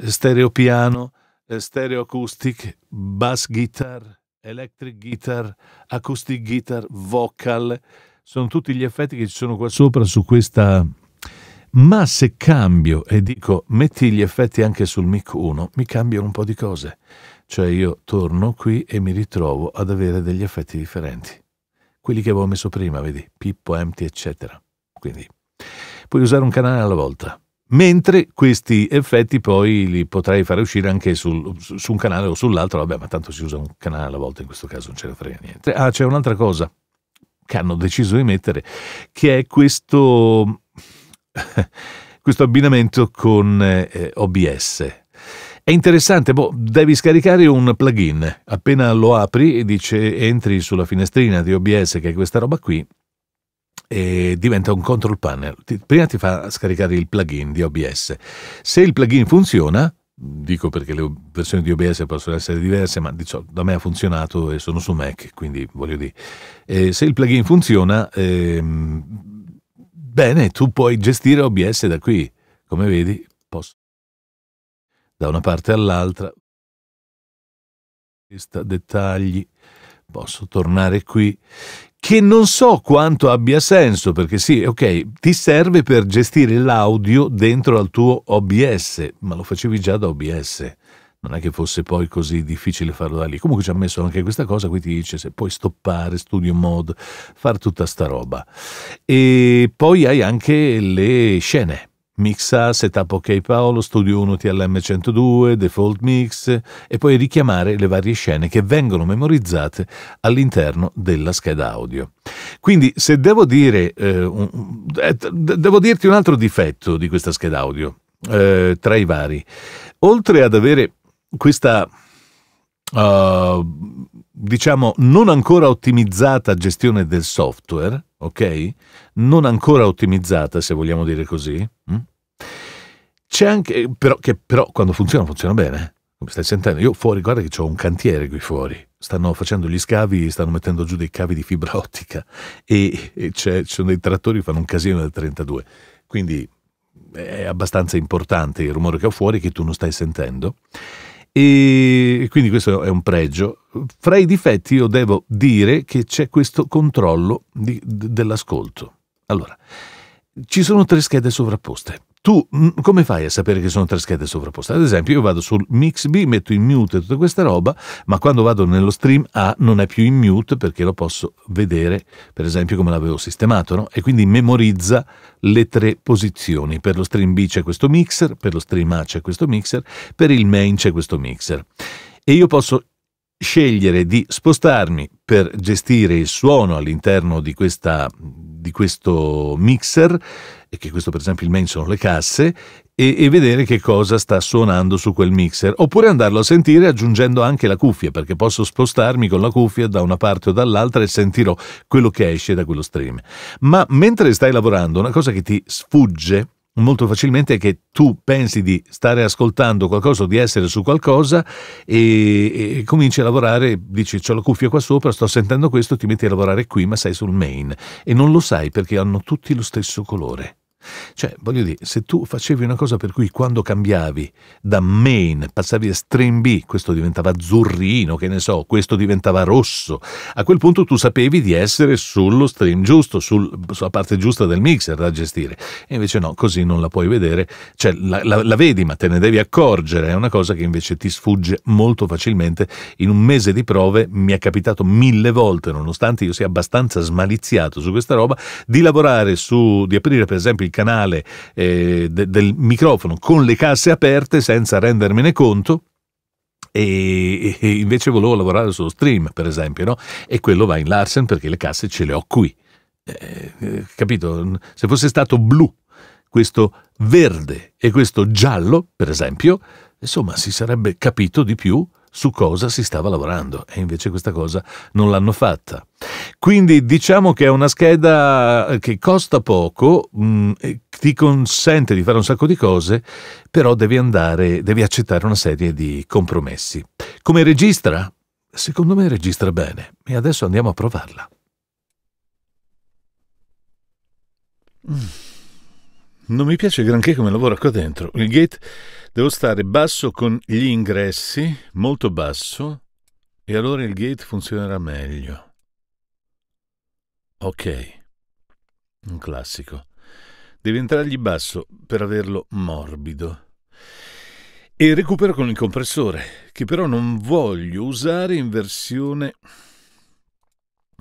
stereo piano, eh, stereo acoustic, bass guitar, electric guitar, acoustic guitar, vocal, sono tutti gli effetti che ci sono qua sopra su questa ma se cambio e dico metti gli effetti anche sul mic 1, mi cambiano un po' di cose. Cioè io torno qui e mi ritrovo ad avere degli effetti differenti. Quelli che avevo messo prima, vedi, Pippo, Empty, eccetera. Quindi puoi usare un canale alla volta. Mentre questi effetti poi li potrei fare uscire anche sul, su un canale o sull'altro, vabbè, ma tanto si usa un canale alla volta in questo caso, non ce ne frega niente. Ah, c'è un'altra cosa che hanno deciso di mettere, che è questo questo abbinamento con eh, OBS. È interessante, boh, devi scaricare un plugin. Appena lo apri, dice entri sulla finestrina di OBS, che è questa roba qui, e diventa un control panel. prima ti fa scaricare il plugin di OBS. Se il plugin funziona, dico perché le versioni di OBS possono essere diverse, ma diciamo, da me ha funzionato e sono su Mac, quindi voglio dire, eh, se il plugin funziona, ehm, Bene, tu puoi gestire OBS da qui. Come vedi, posso da una parte all'altra. Questa dettagli. Posso tornare qui che non so quanto abbia senso, perché sì, ok, ti serve per gestire l'audio dentro al tuo OBS, ma lo facevi già da OBS non è che fosse poi così difficile farlo da lì. Comunque ci ha messo anche questa cosa, qui ti dice se puoi stoppare, studio mod, fare tutta sta roba. E poi hai anche le scene. Mixa, setup OK Paolo, Studio 1 TLM 102, default mix e poi richiamare le varie scene che vengono memorizzate all'interno della scheda audio. Quindi se devo dire, eh, un, eh, devo dirti un altro difetto di questa scheda audio, eh, tra i vari, oltre ad avere questa uh, diciamo non ancora ottimizzata gestione del software, ok? Non ancora ottimizzata, se vogliamo dire così. Mm? C'è anche, eh, però, che però quando funziona, funziona bene. Eh. Come stai sentendo? Io fuori, guarda che ho un cantiere qui fuori. Stanno facendo gli scavi, stanno mettendo giù dei cavi di fibra ottica e, e ci sono dei trattori che fanno un casino del 32. Quindi eh, è abbastanza importante il rumore che ho fuori che tu non stai sentendo. E quindi questo è un pregio. Fra i difetti io devo dire che c'è questo controllo dell'ascolto. Allora, ci sono tre schede sovrapposte tu mm, come fai a sapere che sono tre schede sovrapposte? Ad esempio, io vado sul mix B, metto in mute tutta questa roba, ma quando vado nello stream A non è più in mute perché lo posso vedere, per esempio, come l'avevo sistemato, no? e quindi memorizza le tre posizioni. Per lo stream B c'è questo mixer, per lo stream A c'è questo mixer, per il main c'è questo mixer. E io posso scegliere di spostarmi per gestire il suono all'interno di, di questo mixer e che questo per esempio il main sono le casse, e, e, vedere che cosa sta suonando su quel mixer, oppure andarlo a sentire aggiungendo anche la cuffia, perché posso spostarmi con la cuffia da una parte o dall'altra e sentirò quello che esce da quello stream. Ma mentre stai lavorando, una cosa che ti sfugge molto facilmente è che tu pensi di stare ascoltando qualcosa o di essere su qualcosa e, e cominci a lavorare, dici ho la cuffia qua sopra, sto sentendo questo, ti metti a lavorare qui ma sei sul main e non lo sai perché hanno tutti lo stesso colore. Cioè, voglio dire, se tu facevi una cosa per cui quando cambiavi da Main passavi a Stream B, questo diventava azzurrino, che ne so, questo diventava rosso, a quel punto tu sapevi di essere sullo stream giusto, sul, sulla parte giusta del mixer da gestire. E invece no, così non la puoi vedere, cioè la, la, la vedi ma te ne devi accorgere, è una cosa che invece ti sfugge molto facilmente. In un mese di prove mi è capitato mille volte, nonostante io sia abbastanza smaliziato su questa roba, di lavorare su, di aprire per esempio il canale eh, de- del microfono con le casse aperte senza rendermene conto e, invece volevo lavorare sullo stream per esempio no? e quello va in Larsen perché le casse ce le ho qui eh, eh capito? Se fosse stato blu, questo verde e questo giallo, per esempio, insomma, si sarebbe capito di più su cosa si stava lavorando e invece questa cosa non l'hanno fatta. Quindi diciamo che è una scheda eh, che costa poco, mh, mm, ti consente di fare un sacco di cose, però devi andare, devi accettare una serie di compromessi. Come registra? Secondo me registra bene e adesso andiamo a provarla. Mm. Non mi piace granché come lavora qua dentro. Il gate Devo stare basso con gli ingressi, molto basso, e allora il gate funzionerà meglio. Ok, un classico. Devi entrargli basso per averlo morbido. E recupero con il compressore, che però non voglio usare in versione...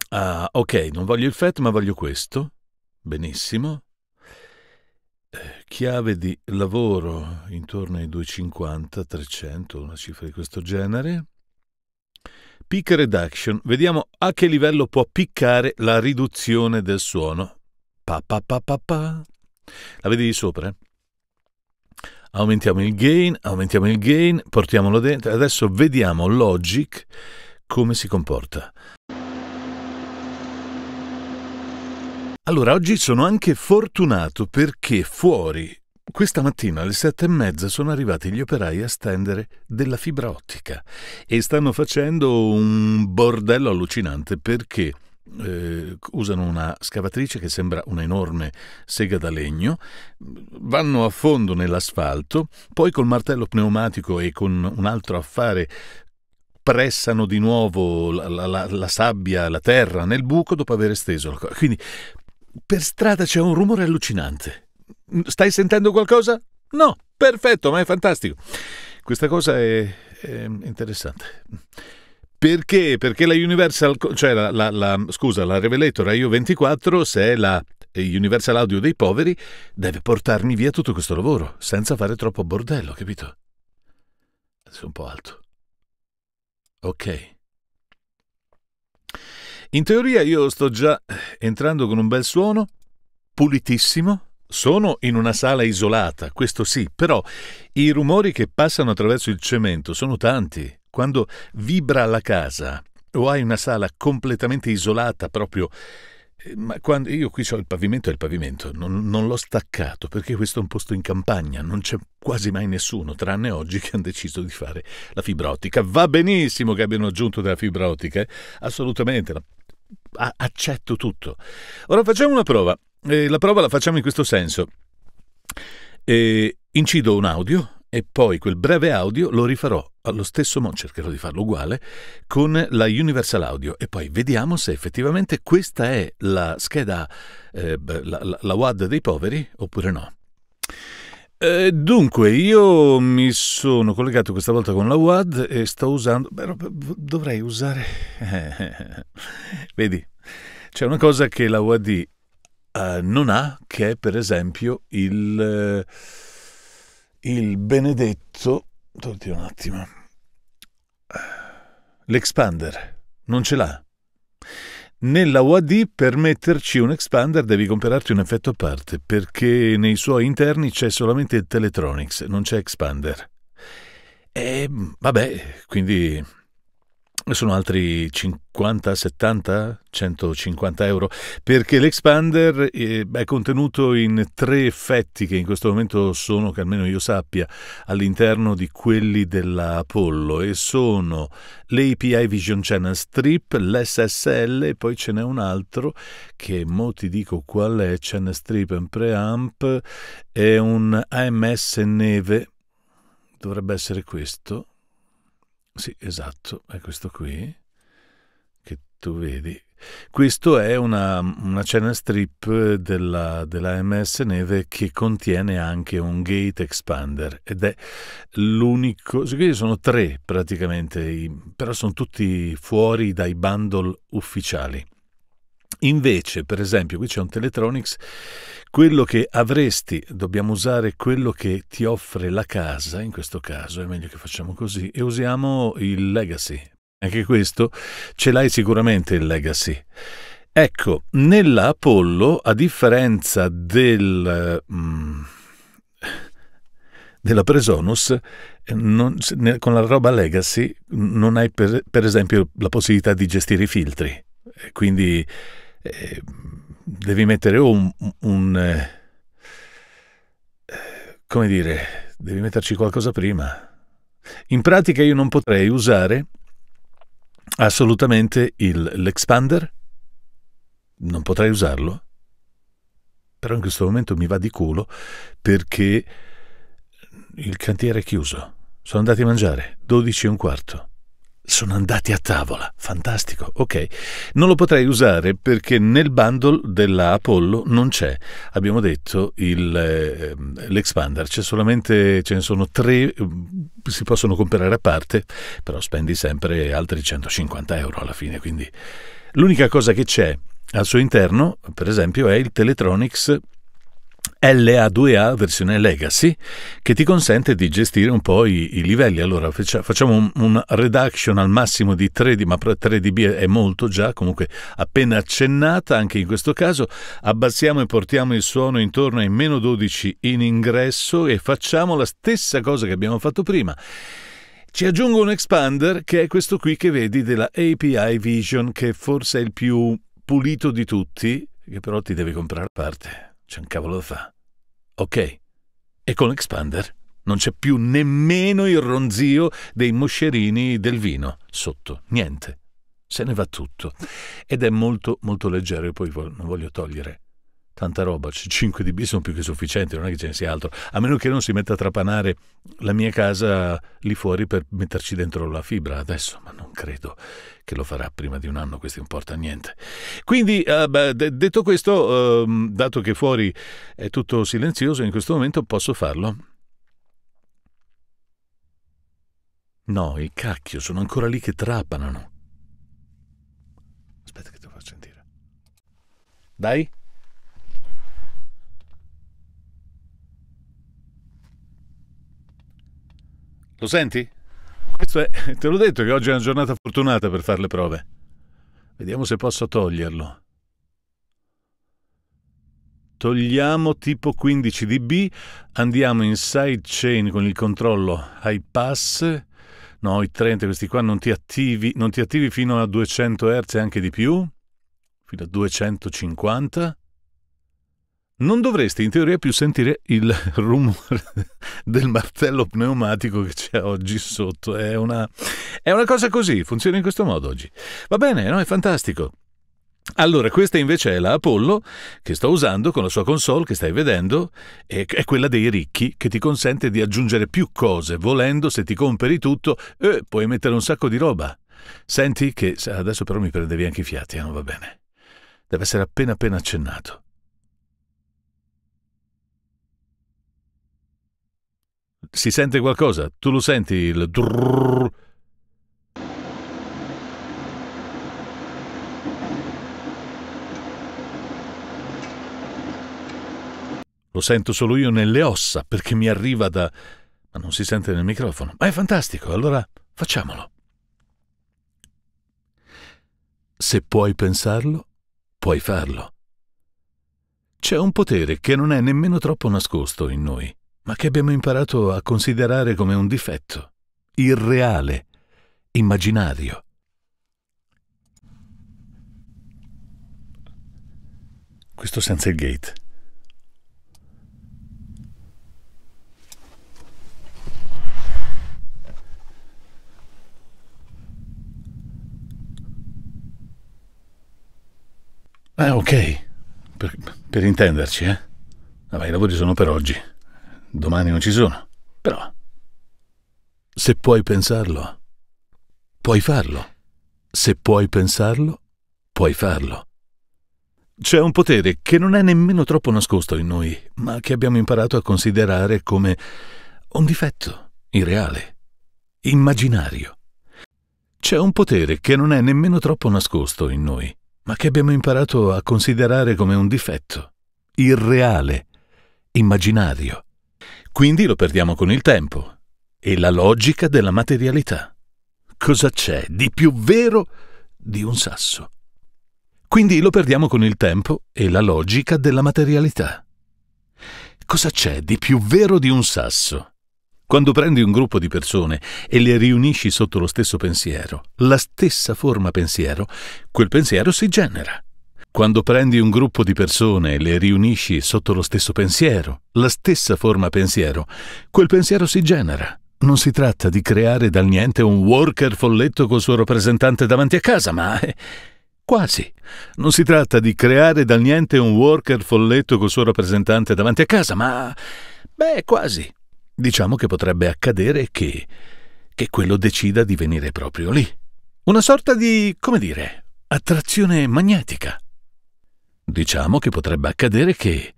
Ah, ok, non voglio il FET, ma voglio questo. Benissimo chiave di lavoro intorno ai 250, 300, una cifra di questo genere. Peak reduction, vediamo a che livello può piccare la riduzione del suono. Pa pa pa pa pa. La vedi di sopra? Eh? Aumentiamo il gain, aumentiamo il gain, portiamolo dentro. Adesso vediamo Logic come si comporta. Allora, oggi sono anche fortunato perché fuori, questa mattina alle sette e mezza, sono arrivati gli operai a stendere della fibra ottica e stanno facendo un bordello allucinante perché eh, usano una scavatrice che sembra un'enorme sega da legno, vanno a fondo nell'asfalto, poi col martello pneumatico e con un altro affare pressano di nuovo la, la, la, sabbia, la terra nel buco dopo aver esteso la cosa. Quindi per strada c'è un rumore allucinante. Stai sentendo qualcosa? No, perfetto, ma è fantastico. Questa cosa è, è interessante. Perché? Perché la Universal, cioè la, la, la scusa, la Revelator io 24 se è la Universal Audio dei poveri, deve portarmi via tutto questo lavoro, senza fare troppo bordello, capito? Adesso è un po' alto. Ok. In teoria io sto già entrando con un bel suono, pulitissimo. Sono in una sala isolata, questo sì, però i rumori che passano attraverso il cemento sono tanti. Quando vibra la casa o hai una sala completamente isolata proprio eh, ma quando io qui ho il pavimento, è il pavimento, non, non, l'ho staccato perché questo è un posto in campagna, non c'è quasi mai nessuno, tranne oggi che hanno deciso di fare la fibra ottica. Va benissimo che abbiano aggiunto della fibra ottica, eh? assolutamente, la accetto tutto. Ora facciamo una prova. Eh, la prova la facciamo in questo senso. Eh, incido un audio e poi quel breve audio lo rifarò allo stesso modo, cercherò di farlo uguale, con la Universal Audio e poi vediamo se effettivamente questa è la scheda, eh, la, la, la WAD dei poveri oppure no. Eh, dunque, io mi sono collegato questa volta con la WAD e sto usando... Beh, dovrei usare... Vedi, c'è una cosa che la UAD eh, non ha, che è per esempio il, eh, il benedetto... Torti un attimo. Eh, l'expander, non ce l'ha. Nella UAD per metterci un expander devi comprarti un effetto a parte, perché nei suoi interni c'è solamente Teletronics, non c'è expander. E vabbè, quindi sono altri 50, 70, 150 euro, perché l'Expander eh, è contenuto in tre effetti che in questo momento sono, che almeno io sappia, all'interno di quelli dell'Apollo e sono l'API Vision Channel Strip, l'SSL e poi ce n'è un altro che mo ti dico qual è, Channel Strip and Preamp, è un AMS Neve, dovrebbe essere questo sì, esatto, è questo qui che tu vedi. Questo è una, una channel strip della, della MS Neve che contiene anche un gate expander ed è l'unico, sono tre praticamente, però sono tutti fuori dai bundle ufficiali. Invece, per esempio, qui c'è un Teletronics, quello che avresti, dobbiamo usare quello che ti offre la casa, in questo caso è meglio che facciamo così, e usiamo il legacy. Anche questo ce l'hai sicuramente il legacy. Ecco, nella Apollo, a differenza del... Mm, della Presonus, non, con la roba legacy non hai per, per esempio la possibilità di gestire i filtri. Quindi eh, devi mettere un, un eh, come dire, devi metterci qualcosa prima. In pratica io non potrei usare assolutamente il, l'expander, non potrei usarlo, però in questo momento mi va di culo perché il cantiere è chiuso, sono andati a mangiare, 12 e un quarto sono andati a tavola. Fantastico, ok. Non lo potrei usare perché nel bundle della Apollo non c'è, abbiamo detto, il, ehm, l'expander. C'è solamente, ce ne sono tre, ehm, si possono comprare a parte, però spendi sempre altri 150 euro alla fine. Quindi l'unica cosa che c'è al suo interno, per esempio, è il Teletronics LA2A versione legacy che ti consente di gestire un po' i, i livelli. Allora facciamo un, un, reduction al massimo di 3D, ma 3DB è molto già, comunque appena accennata anche in questo caso. Abbassiamo e portiamo il suono intorno ai meno 12 in ingresso e facciamo la stessa cosa che abbiamo fatto prima. Ci aggiungo un expander che è questo qui che vedi della API Vision che forse è il più pulito di tutti, che però ti devi comprare a parte. C'è un cavolo da fa. Ok. E con l'expander non c'è più nemmeno il ronzio dei moscerini del vino sotto. Niente. Se ne va tutto. Ed è molto, molto leggero. E poi non voglio togliere tanta roba, 5 dB sono più che sufficienti, non è che ce ne sia altro, a meno che non si metta a trapanare la mia casa lì fuori per metterci dentro la fibra adesso, ma non credo che lo farà prima di un anno, questo importa niente. Quindi, eh, beh, detto questo, eh, dato che fuori è tutto silenzioso, in questo momento posso farlo. No, il cacchio, sono ancora lì che trapanano. Aspetta che te lo faccio sentire. Dai? Lo senti? Questo è, te l'ho detto che oggi è una giornata fortunata per fare le prove. Vediamo se posso toglierlo. Togliamo tipo 15 dB, andiamo in sidechain con il controllo high pass. No, i 30 questi qua non ti attivi, non ti attivi fino a 200 Hz e anche di più, fino a 250 non dovresti in teoria più sentire il rumore del martello pneumatico che c'è oggi sotto. È una, è una cosa così, funziona in questo modo oggi. Va bene, no? È fantastico. Allora, questa invece è la Apollo che sto usando con la sua console che stai vedendo, e è quella dei ricchi che ti consente di aggiungere più cose, volendo se ti compri tutto, eh, puoi mettere un sacco di roba. Senti che adesso però mi prendevi anche i fiati, eh, non va bene. Deve essere appena appena accennato. si sente qualcosa. Tu lo senti il drrrr? Lo sento solo io nelle ossa perché mi arriva da... ma non si sente nel microfono. Ma è fantastico, allora facciamolo. Se puoi pensarlo, puoi farlo. C'è un potere che non è nemmeno troppo nascosto in noi ma che abbiamo imparato a considerare come un difetto, irreale, immaginario. Questo senza il gate. Ah, ok, per, per intenderci, eh? Vabbè, i lavori sono per oggi domani non ci sono. Però, se puoi pensarlo, puoi farlo. Se puoi pensarlo, puoi farlo. C'è un potere che non è nemmeno troppo nascosto in noi, ma che abbiamo imparato a considerare come un difetto irreale, immaginario. C'è un potere che non è nemmeno troppo nascosto in noi, ma che abbiamo imparato a considerare come un difetto irreale, immaginario. Quindi lo perdiamo con il tempo e la logica della materialità. Cosa c'è di più vero di un sasso? Quindi lo perdiamo con il tempo e la logica della materialità. Cosa c'è di più vero di un sasso? Quando prendi un gruppo di persone e le riunisci sotto lo stesso pensiero, la stessa forma pensiero, quel pensiero si genera. Quando prendi un gruppo di persone e le riunisci sotto lo stesso pensiero, la stessa forma pensiero, quel pensiero si genera. Non si tratta di creare dal niente un worker folletto col suo rappresentante davanti a casa, ma quasi. Non si tratta di creare dal niente un worker folletto col suo rappresentante davanti a casa, ma beh, quasi. Diciamo che potrebbe accadere che che quello decida di venire proprio lì. Una sorta di, come dire, attrazione magnetica. Diciamo che potrebbe accadere che...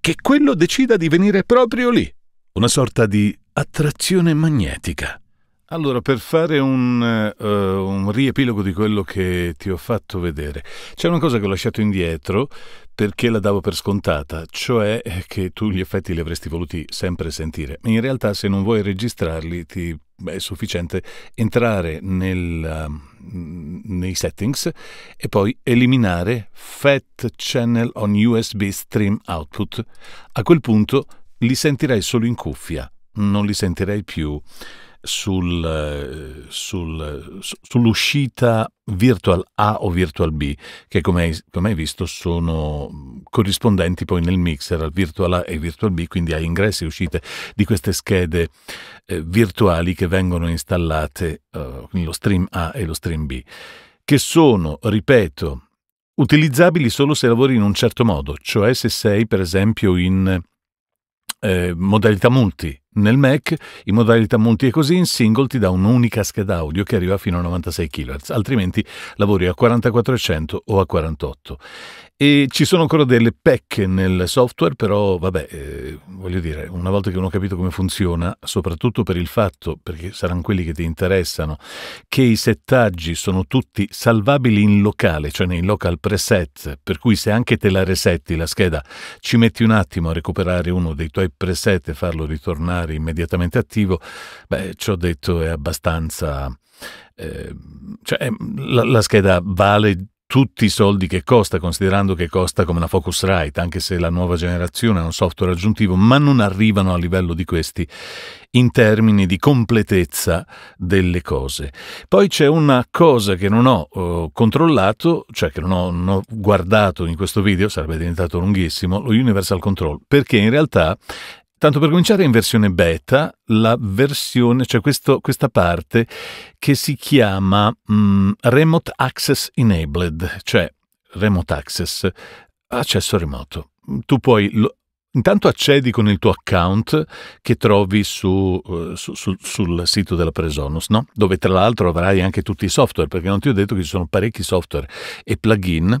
che quello decida di venire proprio lì. Una sorta di attrazione magnetica. Allora, per fare un, uh, un, riepilogo di quello che ti ho fatto vedere, c'è una cosa che ho lasciato indietro perché la davo per scontata, cioè eh, che tu gli effetti li avresti voluti sempre sentire. In realtà, se non vuoi registrarli, ti Beh, è sufficiente entrare nel, um, nei settings e poi eliminare FAT channel on USB stream output. A quel punto li sentirai solo in cuffia non li sentirei più sul, sul, sull'uscita virtual A o virtual B, che come hai, come hai, visto sono corrispondenti poi nel mixer al virtual A e virtual B, quindi a ingressi e uscite di queste schede eh, virtuali che vengono installate, eh, lo stream A e lo stream B, che sono, ripeto, utilizzabili solo se lavori in un certo modo, cioè se sei per esempio in eh, modalità multi nel Mac, in modalità multi e così in single ti dà un'unica scheda audio che arriva fino a 96 kHz, altrimenti lavori a 4400 o a 48. E ci sono ancora delle pecche nel software, però vabbè, eh, voglio dire, una volta che uno ha capito come funziona, soprattutto per il fatto, perché saranno quelli che ti interessano, che i settaggi sono tutti salvabili in locale, cioè nei local preset, per cui se anche te la resetti la scheda, ci metti un attimo a recuperare uno dei tuoi preset e farlo ritornare immediatamente attivo, beh, ci ho detto è abbastanza... Eh, cioè eh, la, la scheda vale tutti i soldi che costa, considerando che costa come una Focusrite, anche se la nuova generazione è un software aggiuntivo, ma non arrivano a livello di questi in termini di completezza delle cose. Poi c'è una cosa che non ho eh, controllato, cioè che non ho, non ho, guardato in questo video, sarebbe diventato lunghissimo, lo Universal Control, perché in realtà Tanto per cominciare in versione beta, la versione, cioè questo, questa parte che si chiama mm, Remote Access Enabled, cioè Remote Access, accesso remoto. Tu puoi lo, Intanto accedi con il tuo account che trovi su, eh, su, su, sul sito della Presonus, no? dove tra l'altro avrai anche tutti i software, perché non ti ho detto che ci sono parecchi software e plugin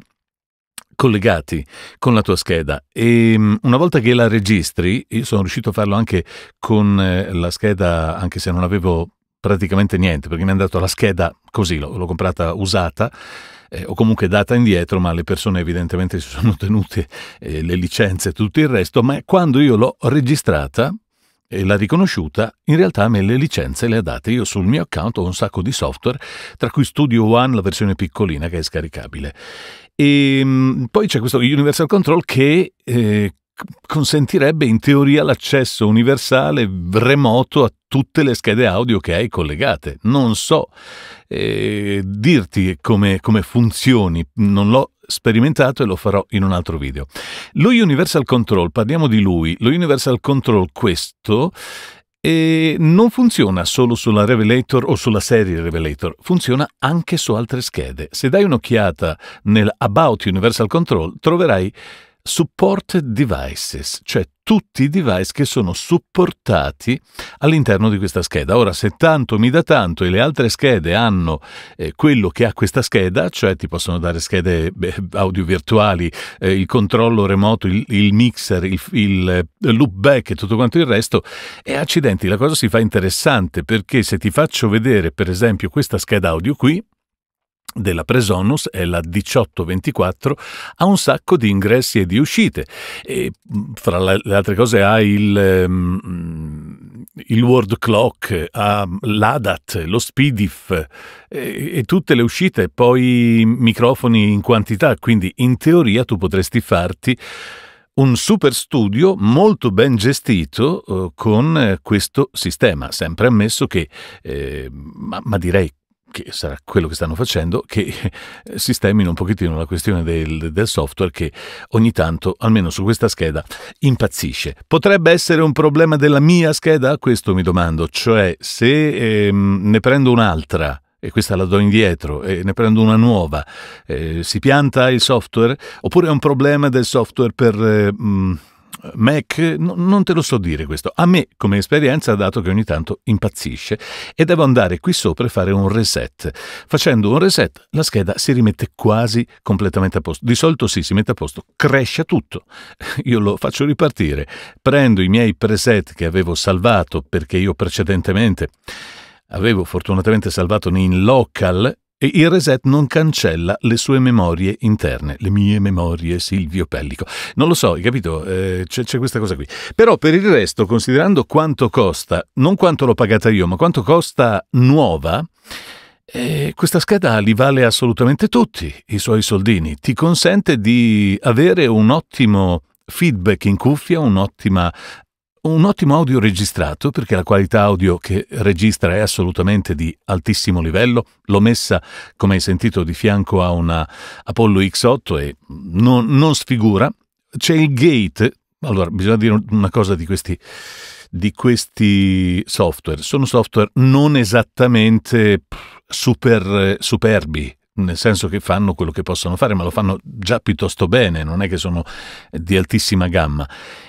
collegati con la tua scheda e ehm, una volta che la registri, io sono riuscito a farlo anche con eh, la scheda, anche se non avevo praticamente niente, perché mi è andato la scheda così, l'ho, comprata usata eh, o comunque data indietro, ma le persone evidentemente si sono tenute eh, le licenze e tutto il resto, ma quando io l'ho registrata, e l'ha riconosciuta, in realtà me le licenze le ha date. Io sul mio account ho un sacco di software, tra cui Studio One, la versione piccolina che è scaricabile. E ehm, poi c'è questo Universal Control che eh, consentirebbe in teoria l'accesso universale remoto a tutte le schede audio che hai collegate. Non so eh, dirti come, come funzioni, non l'ho sperimentato e lo farò in un altro video. Lo Universal Control, parliamo di lui, lo Universal Control questo e non funziona solo sulla Revelator o sulla serie Revelator, funziona anche su altre schede. Se dai un'occhiata nel About Universal Control troverai supported devices, cioè tutti i device che sono supportati all'interno di questa scheda. Ora, se tanto mi dà tanto e le altre schede hanno eh, quello che ha questa scheda, cioè ti possono dare schede beh, audio virtuali, eh, il controllo remoto, il, il mixer, il, il eh, loopback e tutto quanto il resto, e accidenti, la cosa si fa interessante perché se ti faccio vedere per esempio questa scheda audio qui, della Presonus è la 1824, ha un sacco di ingressi e di uscite. E, mm, fra le altre cose ha il, um, il World Clock, ha mm, l'ADAT, lo SPDIF e, e tutte le uscite, poi microfoni in quantità, quindi in teoria tu potresti farti un super studio molto ben gestito eh, con eh, questo sistema, sempre ammesso che, eh, ma, ma, direi che sarà quello che stanno facendo, che sistemino un pochettino la questione del, del software che ogni tanto, almeno su questa scheda, impazzisce. Potrebbe essere un problema della mia scheda? Questo mi domando, cioè se ehm, ne prendo un'altra e questa la do indietro e ne prendo una nuova, eh, si pianta il software oppure è un problema del software per... Eh, Mac, no, non te lo so dire questo, a me come esperienza ha dato che ogni tanto impazzisce e devo andare qui sopra e fare un reset. Facendo un reset la scheda si rimette quasi completamente a posto. Di solito sì, si mette a posto, cresce tutto. Io lo faccio ripartire, prendo i miei preset che avevo salvato perché io precedentemente avevo fortunatamente salvato in local e il reset non cancella le sue memorie interne, le mie memorie Silvio Pellico. Non lo so, hai capito? Eh, c'è, c'è, questa cosa qui. Però per il resto, considerando quanto costa, non quanto l'ho pagata io, ma quanto costa nuova, eh, questa scheda li vale assolutamente tutti i suoi soldini. Ti consente di avere un ottimo feedback in cuffia, un'ottima un ottimo audio registrato, perché la qualità audio che registra è assolutamente di altissimo livello. L'ho messa, come hai sentito, di fianco a una Apollo X8 e non, non sfigura. C'è il gate. Allora, bisogna dire una cosa di questi, di questi software. Sono software non esattamente super, superbi, nel senso che fanno quello che possono fare, ma lo fanno già piuttosto bene, non è che sono di altissima gamma.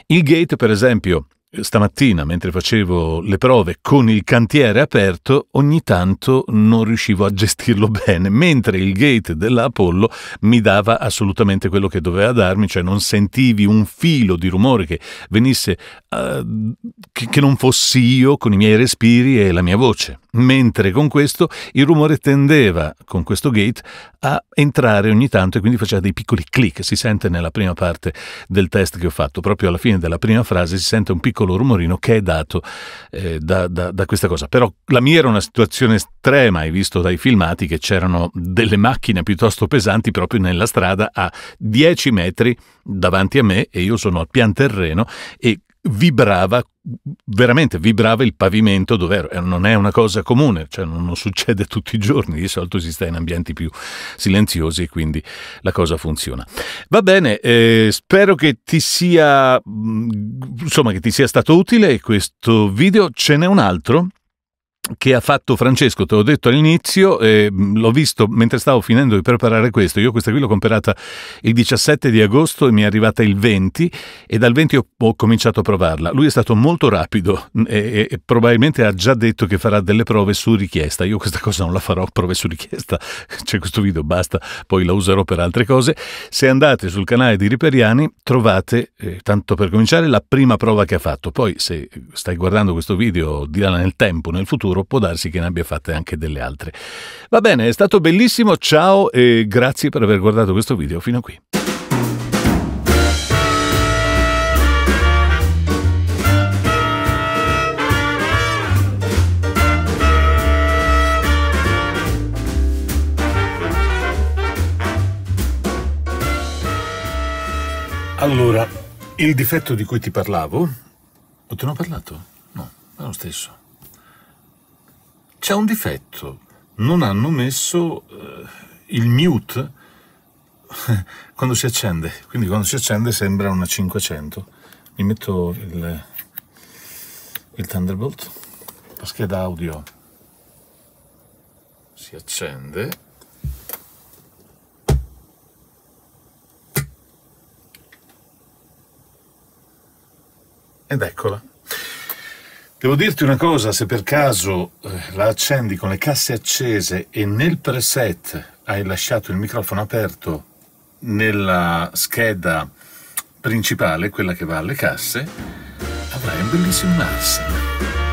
Il gate, per esempio, stamattina, mentre facevo le prove con il cantiere aperto, ogni tanto non riuscivo a gestirlo bene, mentre il gate dell'Apollo mi dava assolutamente quello che doveva darmi, cioè non sentivi un filo di rumore che venisse, uh, che, che non fossi io con i miei respiri e la mia voce. Mentre con questo il rumore tendeva, con questo gate, a entrare ogni tanto e quindi faceva dei piccoli click, si sente nella prima parte del test che ho fatto, proprio alla fine della prima frase si sente un piccolo piccolo rumorino che è dato eh, da, da, da, questa cosa. Però la mia era una situazione estrema, hai visto dai filmati che c'erano delle macchine piuttosto pesanti proprio nella strada a 10 metri davanti a me e io sono al pian terreno e vibrava, veramente vibrava il pavimento dove ero. Eh, non è una cosa comune, cioè non, succede tutti i giorni, di solito si sta in ambienti più silenziosi e quindi la cosa funziona. Va bene, eh, spero che ti sia, mm, insomma, che ti sia stato utile questo video. Ce n'è un altro che ha fatto Francesco, te l'ho detto all'inizio, eh, l'ho visto mentre stavo finendo di preparare questo, io questa qui l'ho comprata il 17 di agosto e mi è arrivata il 20 e dal 20 ho, ho cominciato a provarla. Lui è stato molto rapido e, e, probabilmente ha già detto che farà delle prove su richiesta, io questa cosa non la farò, prove su richiesta, c'è questo video, basta, poi la userò per altre cose. Se andate sul canale di Riperiani trovate, eh, tanto per cominciare, la prima prova che ha fatto, poi se stai guardando questo video di là nel tempo, nel futuro, futuro può darsi che ne abbia fatte anche delle altre. Va bene, è stato bellissimo, ciao e grazie per aver guardato questo video fino a qui. Allora, il difetto di cui ti parlavo, o te ne ho parlato? No, è lo stesso c'è un difetto, non hanno messo eh, il mute quando si accende, quindi quando si accende sembra una 500. Mi metto il, il Thunderbolt, la scheda audio si accende. Ed eccola. Devo dirti una cosa, se per caso eh, la accendi con le casse accese e nel preset hai lasciato il microfono aperto nella scheda principale, quella che va alle casse, avrai un bellissimo Mars.